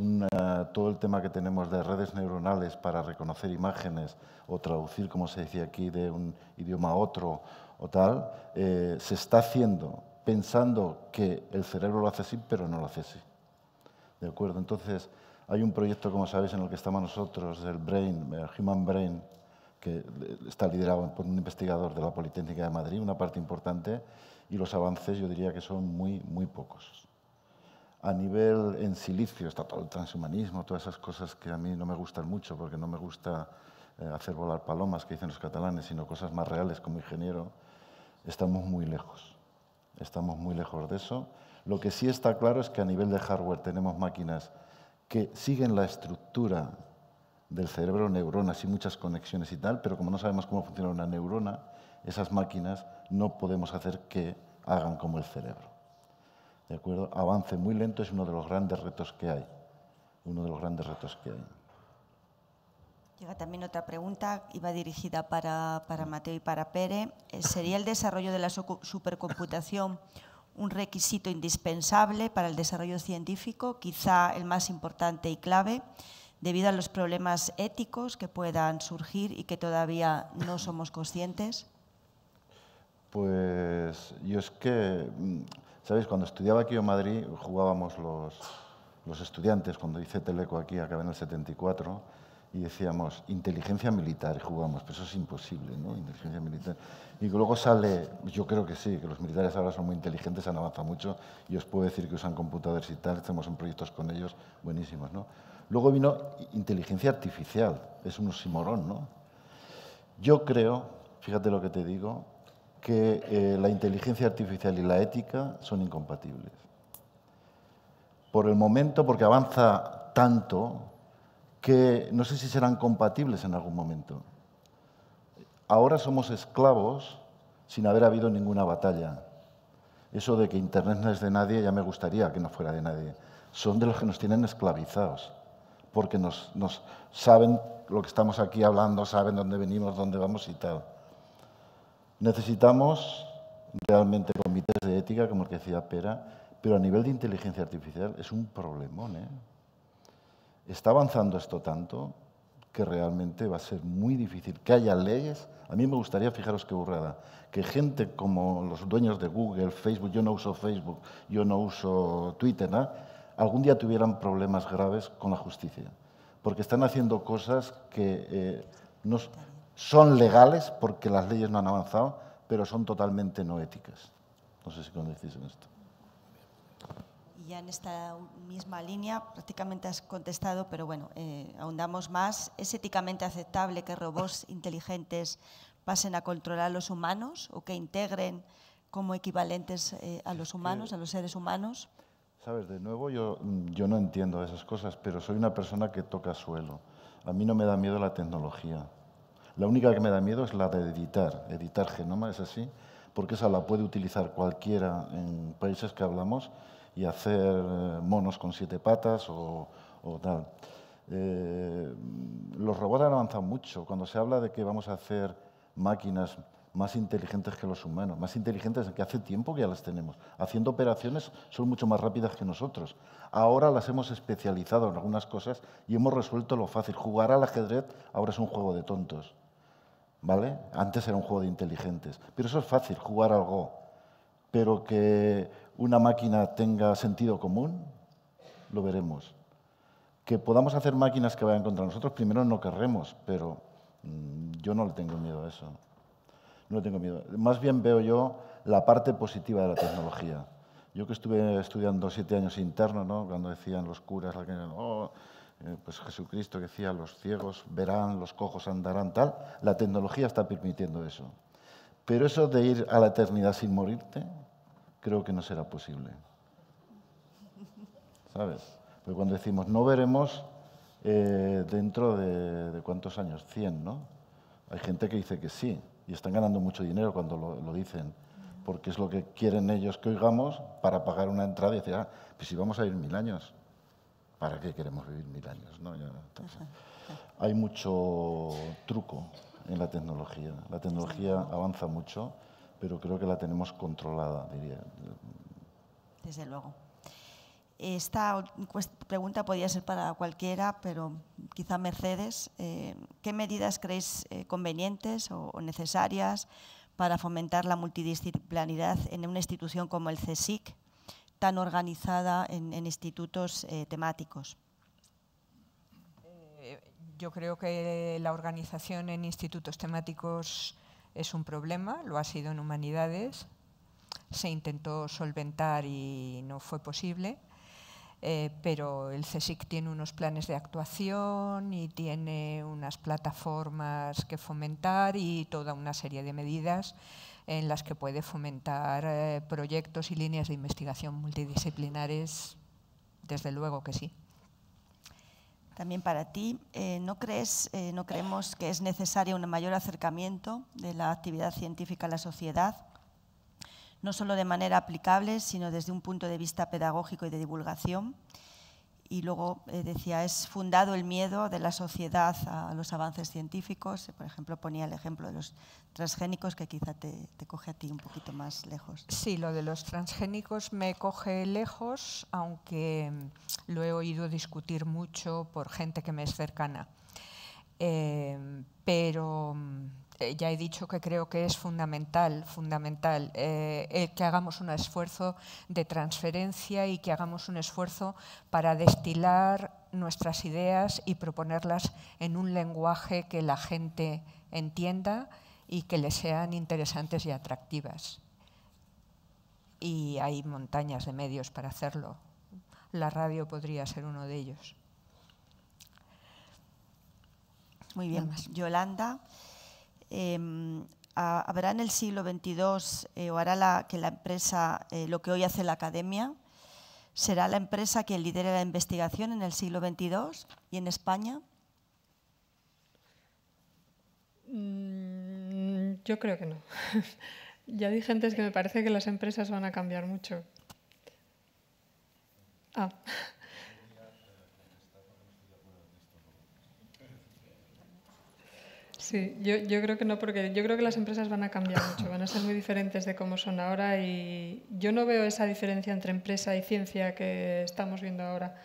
todo el tema que tenemos de redes neuronales para reconocer imágenes o traducir, como se decía aquí, de un idioma a otro o tal, eh, se está haciendo pensando que el cerebro lo hace así, pero no lo hace así. ¿De acuerdo? Entonces, hay un proyecto, como sabéis, en el que estamos nosotros, del Brain, eh, Human Brain, que eh, está liderado por un investigador de la Politécnica de Madrid, una parte importante, y los avances yo diría que son muy, muy pocos a nivel en silicio, está todo el transhumanismo, todas esas cosas que a mí no me gustan mucho porque no me gusta eh, hacer volar palomas, que dicen los catalanes, sino cosas más reales como ingeniero, estamos muy lejos. Estamos muy lejos de eso. Lo que sí está claro es que a nivel de hardware tenemos máquinas que siguen la estructura del cerebro, neuronas y muchas conexiones y tal, pero como no sabemos cómo funciona una neurona, esas máquinas no podemos hacer que hagan como el cerebro. ¿de acuerdo? Avance muy lento es uno de los grandes retos que hay, uno de los grandes retos que hay. Llega también otra pregunta, iba dirigida para, para Mateo y para Pere. Eh, ¿Sería el desarrollo de la supercomputación un requisito indispensable para el desarrollo científico, quizá el más importante y clave, debido a los problemas éticos que puedan surgir y que todavía no somos conscientes? Pues yo es que mm, ¿Sabéis? Cuando estudiaba aquí en Madrid, jugábamos los, los estudiantes, cuando hice Teleco aquí, acabé en el 74, y decíamos, inteligencia militar, jugamos, pero eso es imposible, ¿no? Inteligencia militar. Y luego sale, yo creo que sí, que los militares ahora son muy inteligentes, han avanzado mucho, y os puedo decir que usan computadores y tal, estamos en proyectos con ellos buenísimos, ¿no? Luego vino inteligencia artificial, es un simorón, ¿no? Yo creo, fíjate lo que te digo, que eh, la inteligencia artificial y la ética son incompatibles. Por el momento, porque avanza tanto que no sé si serán compatibles en algún momento. Ahora somos esclavos sin haber habido ninguna batalla. Eso de que Internet no es de nadie, ya me gustaría que no fuera de nadie. Son de los que nos tienen esclavizados, porque nos, saben lo que estamos aquí hablando, saben dónde venimos, dónde vamos y tal. Necesitamos realmente comités de ética, como el que decía Pera, pero a nivel de inteligencia artificial es un problemón. ¿eh? Está avanzando esto tanto que realmente va a ser muy difícil que haya leyes. A mí me gustaría, fijaros qué burrada, que gente como los dueños de Google, Facebook, yo no uso Facebook, yo no uso Twitter, algún día tuvieran problemas graves con la justicia, porque están haciendo cosas que eh, nos son legales porque las leyes no han avanzado, pero son totalmente no éticas. No sé si conocéis en esto. Y ya en esta misma línea prácticamente has contestado, pero bueno, eh, ahondamos más. ¿Es éticamente aceptable que robots inteligentes pasen a controlar a los humanos o que integren como equivalentes eh, a los humanos, a los seres humanos? Sabes, de nuevo yo, mm, yo no entiendo esas cosas, pero soy una persona que toca suelo. A mí no me da miedo la tecnología la única que me da miedo es la de editar, editar genoma, es así, porque esa la puede utilizar cualquiera en países que hablamos y hacer eh, monos con siete patas o, tal. Eh, los robots han avanzado mucho. Cuando se habla de que vamos a hacer máquinas más inteligentes que los humanos, más inteligentes que hace tiempo que ya las tenemos. Haciendo operaciones son mucho más rápidas que nosotros. Ahora las hemos especializado en algunas cosas y hemos resuelto lo fácil. Jugar al ajedrez ahora es un juego de tontos. Antes era un juego de inteligentes, pero eso es fácil, jugar algo. Pero que una máquina tenga sentido común, lo veremos. Que podamos hacer máquinas que vayan contra nosotros, primero no querremos, pero mm, yo no le tengo miedo a eso. No le tengo miedo. Más bien veo yo la parte positiva de la tecnología. Yo que estuve estudiando siete años interno, cuando decían los curas, oh, eh, pues Jesucristo decía, los ciegos verán, los cojos andarán, tal, la tecnología está permitiendo eso. Pero eso de ir a la eternidad sin morirte, creo que no será posible. ¿Sabes? Porque cuando decimos no veremos eh, dentro de, cuántos años, 100, ¿no? Hay gente que dice que sí y están ganando mucho dinero cuando lo, lo dicen, porque es lo que quieren ellos que oigamos para pagar una entrada y decir, ah, pues si vamos a ir mil años. ¿para qué queremos vivir mil años? ¿no? hay mucho truco en la tecnología. La tecnología avanza mucho, pero creo que la tenemos controlada, diría. Desde luego. Esta pregunta podría ser para cualquiera, pero quizá Mercedes. Eh, ¿Qué medidas creéis eh, convenientes o, o, necesarias para fomentar la multidisciplinaridad en una institución como el CSIC? tan organizada en, institutos eh, temáticos? Eh, yo creo que la organización en institutos temáticos es un problema, lo ha sido en humanidades, se intentó solventar y no fue posible. Eh, pero el CSIC tiene unos planes de actuación y tiene unas plataformas que fomentar y toda una serie de medidas en las que puede fomentar eh, proyectos y líneas de investigación multidisciplinares, desde luego que sí. También para ti, eh, ¿no, crees, eh, ¿no creemos que es necesario un mayor acercamiento de la actividad científica a la sociedad? No solo de manera aplicable, sino desde un punto de vista pedagógico y de divulgación y luego eh, decía, es fundado el miedo de la sociedad a los avances científicos. Por ejemplo, ponía el ejemplo de los transgénicos, que quizá te, coge a ti un poquito más lejos. Sí, lo de los transgénicos me coge lejos, aunque mm, lo he oído discutir mucho por gente que me es cercana. Eh, pero mm, este, ya he dicho que creo que es fundamental, fundamental eh, que hagamos un esfuerzo de transferencia y que hagamos un esfuerzo para destilar nuestras ideas y proponerlas en un lenguaje que la gente entienda y que les sean interesantes y atractivas. Y hay montañas de medios para hacerlo. La radio podría ser uno de ellos. Muy bien, Yolanda. Em, habrá en el siglo XXII eh, o hará que la empresa, eh, lo que hoy hace la academia, será la empresa que lidere la investigación en el siglo XXII y en España? Mm, yo creo que no. ya dije antes que me parece que las empresas van a cambiar mucho. Ah. Sí, yo, yo, creo que no, porque yo creo que las empresas van a cambiar mucho, van a ser muy diferentes de cómo son ahora y yo no veo esa diferencia entre empresa y ciencia que estamos viendo ahora.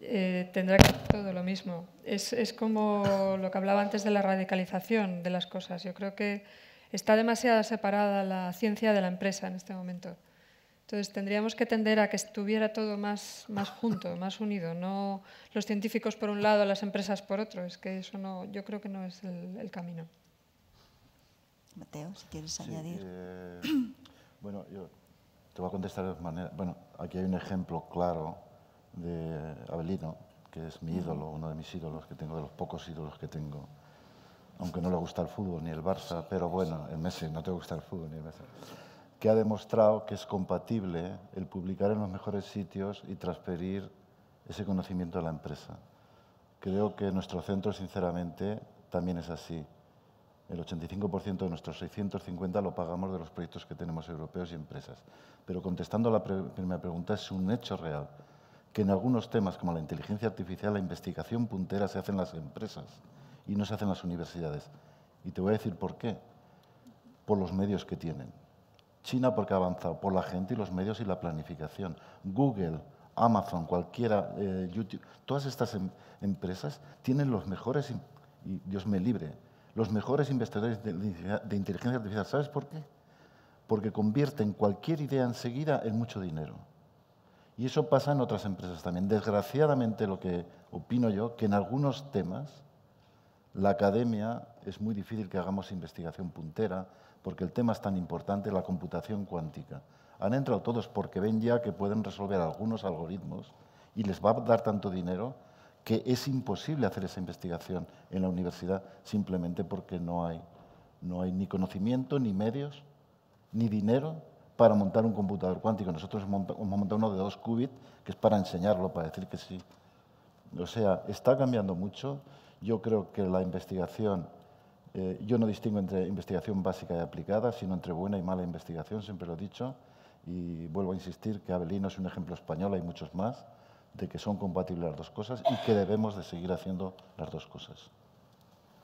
Eh, tendrá que ser todo lo mismo. Es, es como lo que hablaba antes de la radicalización de las cosas. Yo creo que está demasiado separada la ciencia de la empresa en este momento. Entonces tendríamos que tender a que estuviera todo más, más junto, más unido, no los científicos por un lado, las empresas por otro. Es que eso no, yo creo que no es el, camino. Mateo, si quieres añadir. Eh, bueno, yo te voy a contestar de dos maneras. Bueno, aquí hay un ejemplo claro de Abelino, que es mi ídolo, uno de mis ídolos que tengo, de los pocos ídolos que tengo. Aunque no le gusta el fútbol ni el Barça, pero bueno, el Messi, no te gusta el fútbol ni el Messi que ha demostrado que es compatible el publicar en los mejores sitios y transferir ese conocimiento a la empresa. Creo que nuestro centro, sinceramente, también es así. El 85% de nuestros 650 lo pagamos de los proyectos que tenemos europeos y empresas. Pero contestando a la primera pregunta, es un hecho real que en algunos temas como la inteligencia artificial, la investigación puntera se hacen en las empresas y no se hacen en las universidades. Y te voy a decir por qué. Por los medios que tienen. China porque ha avanzado, por la gente y los medios y la planificación. Google, Amazon, cualquiera, eh, YouTube, todas estas em, empresas tienen los mejores, y Dios me libre, los mejores investigadores de, de inteligencia artificial. ¿Sabes por qué? Porque convierten cualquier idea enseguida en mucho dinero. Y eso pasa en otras empresas también. Desgraciadamente lo que opino yo, que en algunos temas la academia es muy difícil que hagamos investigación puntera, porque el tema es tan importante, la computación cuántica. Han entrado todos porque ven ya que pueden resolver algunos algoritmos y les va a dar tanto dinero que es imposible hacer esa investigación en la universidad simplemente porque no hay, no hay ni conocimiento, ni medios, ni dinero para montar un computador cuántico. Nosotros hemos montado uno de dos qubits que es para enseñarlo, para decir que sí. O sea, está cambiando mucho. Yo creo que la investigación eh, yo no distingo entre investigación básica y aplicada, sino entre buena y mala investigación, siempre lo he dicho, y vuelvo a insistir que Abelino es un ejemplo español, hay muchos más, de que son compatibles las dos cosas y que debemos de seguir haciendo las dos cosas.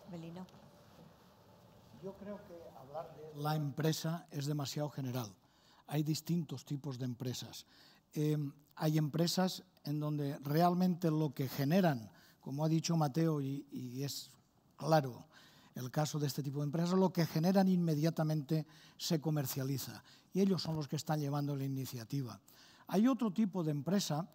Abelino. Yo creo que hablar de la empresa es demasiado general. Hay distintos tipos de empresas. Em, hay empresas en donde realmente lo que generan, como ha dicho Mateo y es claro, el caso de este tipo de empresas, lo que generan inmediatamente se comercializa y ellos son los que están llevando la iniciativa. Hay otro tipo de empresa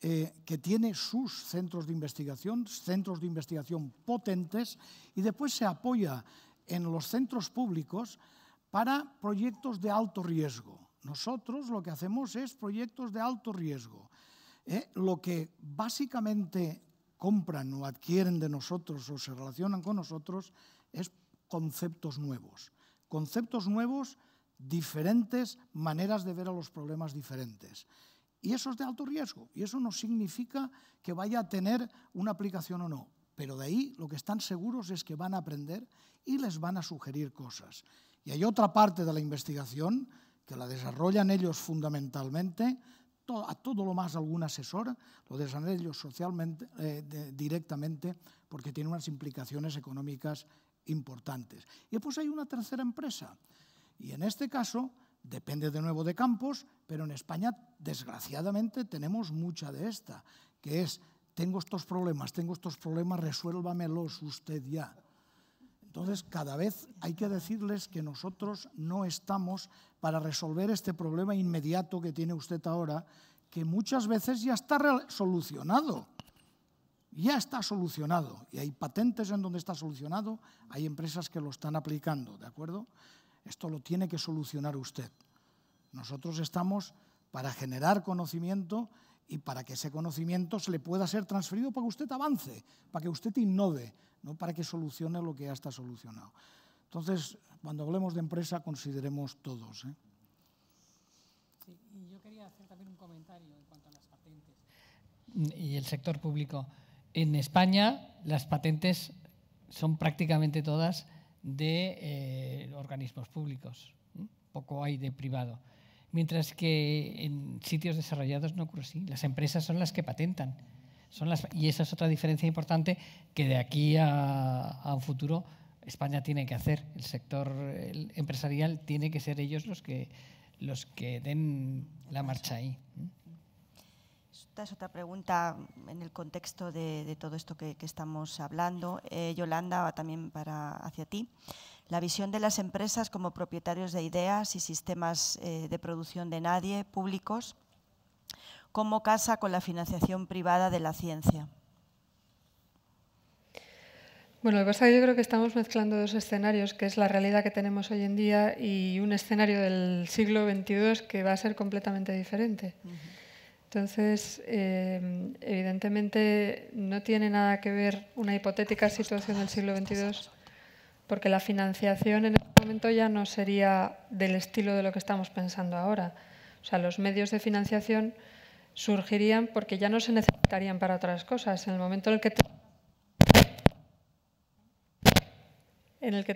eh, que tiene sus centros de investigación, centros de investigación potentes y después se apoya en los centros públicos para proyectos de alto riesgo. Nosotros lo que hacemos es proyectos de alto riesgo. Eh, lo que básicamente compran o adquieren de nosotros o se relacionan con nosotros conceptos nuevos. Conceptos nuevos, diferentes maneras de ver a los problemas diferentes. Y eso es de alto riesgo. Y eso no significa que vaya a tener una aplicación o no. Pero de ahí lo que están seguros es que van a aprender y les van a sugerir cosas. Y hay otra parte de la investigación que la desarrollan ellos fundamentalmente, a todo lo más algún asesor, lo desarrollan ellos socialmente, eh, directamente, porque tiene unas implicaciones económicas importantes. Y pues hay una tercera empresa. Y en este caso depende de nuevo de campos, pero en España desgraciadamente tenemos mucha de esta, que es, tengo estos problemas, tengo estos problemas, resuélvamelos usted ya. Entonces, cada vez hay que decirles que nosotros no estamos para resolver este problema inmediato que tiene usted ahora, que muchas veces ya está solucionado ya está solucionado. Y hay patentes en donde está solucionado, hay empresas que lo están aplicando, ¿de acuerdo? Esto lo tiene que solucionar usted. Nosotros estamos para generar conocimiento y para que ese conocimiento se le pueda ser transferido para que usted avance, para que usted innove, no para que solucione lo que ya está solucionado. Entonces, cuando hablemos de empresa, consideremos todos. ¿eh? y yo quería hacer también un comentario en cuanto a las patentes. Mm, y el sector público. En España las patentes son prácticamente todas de eh, organismos públicos, poco hay de privado. Mientras que en sitios desarrollados no ocurre así. Las empresas son las que patentan. Son las, y esa es otra diferencia importante que de aquí a, un futuro España tiene que hacer. El sector empresarial tiene que ser ellos los que, los que den la marcha ahí. Esta es otra pregunta en el contexto de, todo esto que, estamos hablando. Eh, Yolanda, también para, hacia ti. La visión de las empresas como propietarios de ideas y sistemas eh, de producción de nadie, públicos, ¿cómo casa con la financiación privada de la ciencia? Bueno, lo que pasa es que yo creo que estamos mezclando dos escenarios, que es la realidad que tenemos hoy en día y un escenario del siglo XXII que va a ser completamente diferente. Entonces, em, evidentemente no tiene nada que ver una hipotética situación del siglo XXII, porque la financiación en este momento ya no sería del estilo de lo que estamos pensando ahora. O sea, los medios de financiación surgirían porque ya no se necesitarían para otras cosas. En el momento en el que, tenga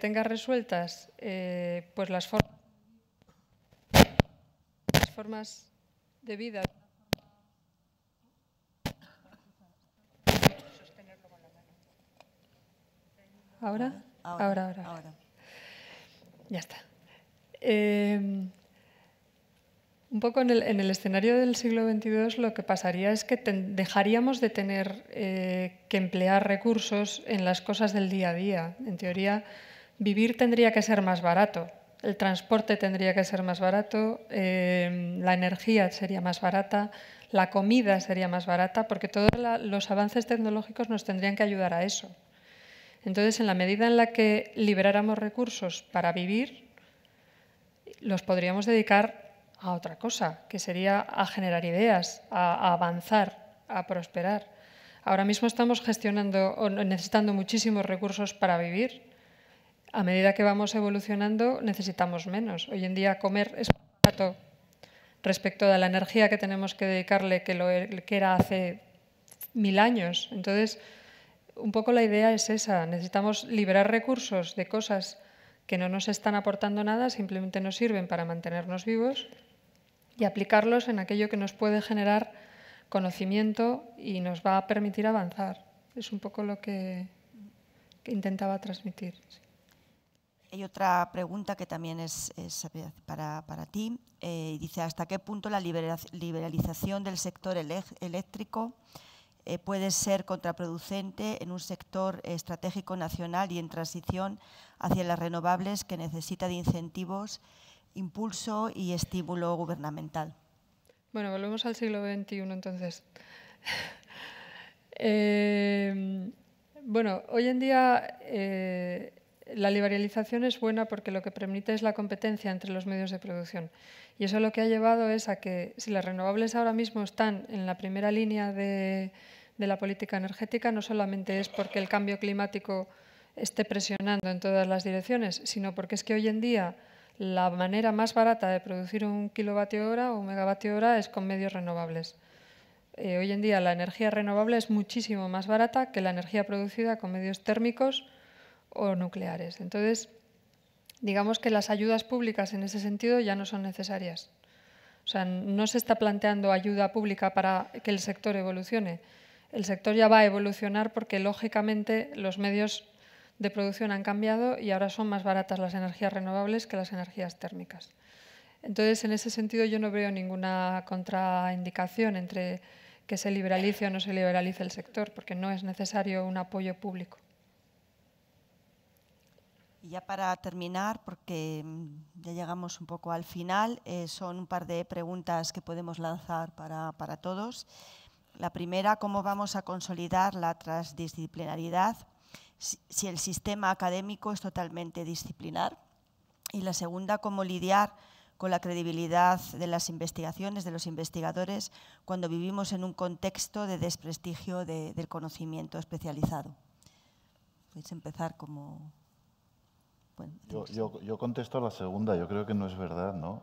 tengas resueltas eh, pues las formas de vida ¿Ahora? Ahora, ahora. Ya está. Em, un poco en el, escenario del siglo XXII lo que pasaría es que dejaríamos de tener eh, que emplear recursos en las cosas del día a día. En teoría, vivir tendría que ser más barato, el transporte tendría que ser más barato, em, la energía sería más barata, la comida sería más barata, porque todos los avances tecnológicos nos tendrían que ayudar a eso. Entonces, en la medida en la que liberáramos recursos para vivir, los podríamos dedicar a otra cosa, que sería a generar ideas, a, avanzar, a prosperar. Ahora mismo estamos gestionando o necesitando muchísimos recursos para vivir. A medida que vamos evolucionando, necesitamos menos. Hoy en día comer es barato respecto de la energía que tenemos que dedicarle que lo que era hace mil años. Entonces, un poco la idea es esa. Necesitamos liberar recursos de cosas que no nos están aportando nada, simplemente nos sirven para mantenernos vivos y aplicarlos en aquello que nos puede generar conocimiento y nos va a permitir avanzar. Es un poco lo que, intentaba transmitir. Hay otra pregunta que también es, para, ti. Eh, dice, ¿hasta qué punto la liberalización del sector eléctrico eh, puede ser contraproducente en un sector eh, estratégico nacional y en transición hacia las renovables que necesita de incentivos, impulso y estímulo gubernamental. Bueno, volvemos al siglo XXI entonces. Eh, bueno, hoy en día la liberalización es buena porque lo que permite es la competencia entre los medios de producción. Y eso lo que ha llevado es a que si las renovables ahora mismo están en la primera línea de, de la política energética no solamente es porque el cambio climático esté presionando en todas las direcciones, sino porque es que hoy en día la manera más barata de producir un kilovatio hora o un megavatio hora es con medios renovables. Eh, hoy en día la energía renovable es muchísimo más barata que la energía producida con medios térmicos o nucleares. Entonces, digamos que las ayudas públicas en ese sentido ya no son necesarias. O sea, no se está planteando ayuda pública para que el sector evolucione, el sector ya va a evolucionar porque lógicamente los medios de producción han cambiado y ahora son más baratas las energías renovables que las energías térmicas. Entonces, en ese sentido, yo no veo ninguna contraindicación entre que se liberalice o no se liberalice el sector, porque no es necesario un apoyo público. Y ya para terminar, porque ya llegamos un poco al final, eh, son un par de preguntas que podemos lanzar para, para todos. La primera, cómo vamos a consolidar la transdisciplinaridad si el sistema académico es totalmente disciplinar. Y la segunda, cómo lidiar con la credibilidad de las investigaciones, de los investigadores, cuando vivimos en un contexto de desprestigio del conocimiento especializado. Puedes empezar como... yo, yo contesto a la segunda, yo creo que no es verdad, ¿no?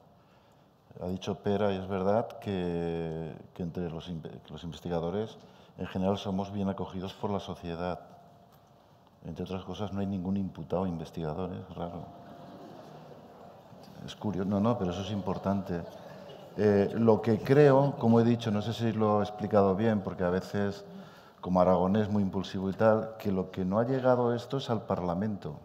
Ha dicho Pera, y es verdad, que, entre los, investigadores en general somos bien acogidos por la sociedad. Entre otras cosas, no hay ningún imputado investigador, ¿eh? es raro. Es curioso, no, no, pero eso es importante. Eh, lo que creo, como he dicho, no sé si lo he explicado bien, porque a veces, como Aragonés muy impulsivo y tal, que lo que no ha llegado esto es al Parlamento.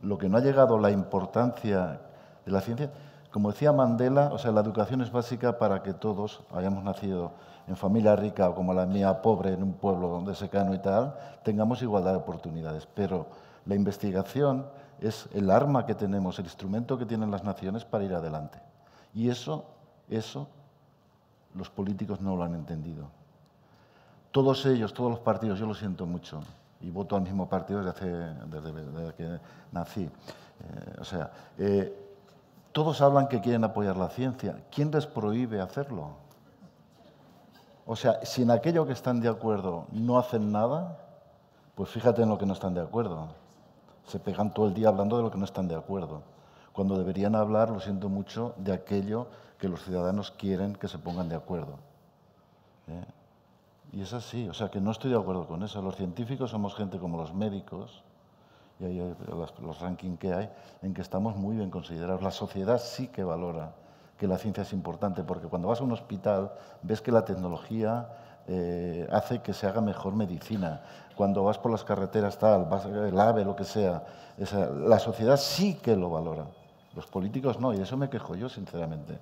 Lo que no ha llegado la importancia de la ciencia como decía Mandela, o sea, la educación es básica para que todos hayamos nacido en familia rica o como la mía pobre en un pueblo donde se cano y tal, tengamos igualdad de oportunidades. Pero la investigación es el arma que tenemos, el instrumento que tienen las naciones para ir adelante. Y eso, eso, los políticos no lo han entendido. Todos ellos, todos los partidos, yo lo siento mucho, y voto al mismo partido desde, desde, que nací. Eh, o sea, eh, todos hablan que quieren apoyar la ciencia. ¿Quién les prohíbe hacerlo? O sea, si en aquello que están de acuerdo no hacen nada, pues fíjate en lo que no están de acuerdo. Se pegan todo el día hablando de lo que no están de acuerdo, cuando deberían hablar, lo siento mucho, de aquello que los ciudadanos quieren que se pongan de acuerdo. ¿eh? Y es así, o sea que no estoy de acuerdo con eso. Los científicos somos gente como los médicos, los, rankings que hay, en que estamos muy bien considerados. La sociedad sí que valora que la ciencia es importante, porque cuando vas a un hospital ves que la tecnología eh, hace que se haga mejor medicina. Cuando vas por las carreteras, tal, vas, el ave, lo que sea. la sociedad sí que lo valora. Los políticos no, y de eso me quejo yo, sinceramente.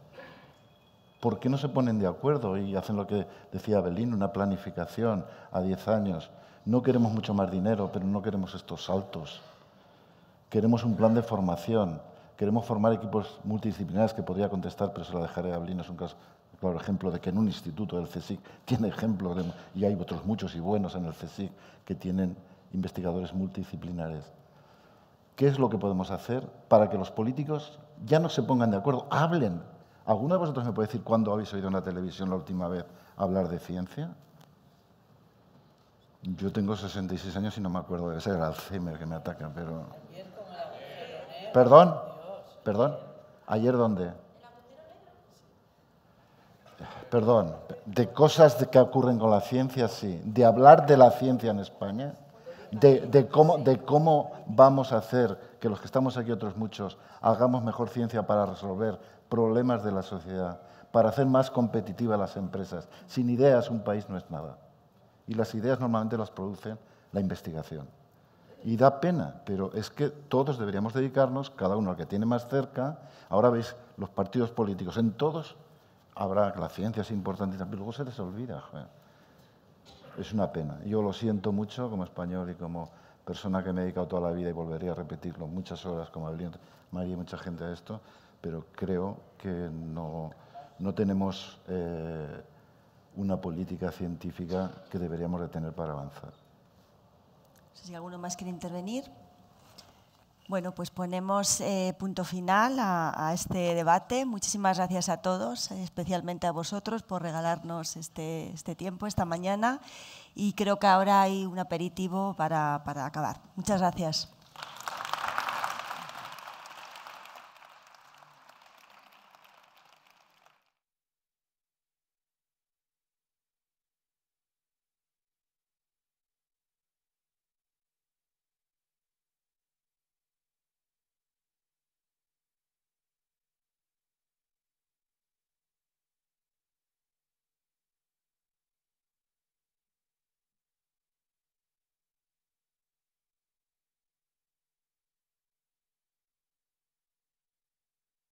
¿Por qué no se ponen de acuerdo y hacen lo que decía Abelín, una planificación a 10 años? No queremos mucho más dinero, pero no queremos estos saltos. Queremos un plan de formación. Queremos formar equipos multidisciplinares que podría contestar, pero se la dejaré a Blin, es un caso, claro ejemplo de que en un instituto del CSIC tiene ejemplos, y hay otros muchos y buenos en el CSIC que tienen investigadores multidisciplinares. ¿Qué es lo que podemos hacer para que los políticos ya no se pongan de acuerdo, hablen? ¿Alguno de vosotros me puede decir cuándo habéis oído en la televisión la última vez hablar de ciencia? Yo tengo 66 años y no me acuerdo, debe ser el Alzheimer que me ataca, pero... Perdón, perdón. ¿Ayer dónde? Perdón, de cosas que ocurren con la ciencia, sí. De hablar de la ciencia en España, de, de, cómo, de cómo vamos a hacer que los que estamos aquí, otros muchos, hagamos mejor ciencia para resolver problemas de la sociedad, para hacer más competitivas las empresas. Sin ideas un país no es nada. Y las ideas normalmente las produce la investigación. Y da pena, pero es que todos deberíamos dedicarnos, cada uno al que tiene más cerca. Ahora veis los partidos políticos, en todos habrá, la ciencia es importantísima, pero luego se les olvida. Es una pena. Yo lo siento mucho como español y como persona que me he dedicado toda la vida y volvería a repetirlo muchas horas, como habría María y mucha gente a esto, pero creo que no, tenemos eh, una política científica que deberíamos de tener para avanzar si alguno más quiere intervenir. Bueno, pues ponemos eh, punto final a, este debate. Muchísimas gracias a todos, especialmente a vosotros, por regalarnos este, este, tiempo, esta mañana. Y creo que ahora hay un aperitivo para, para acabar. Muchas gracias.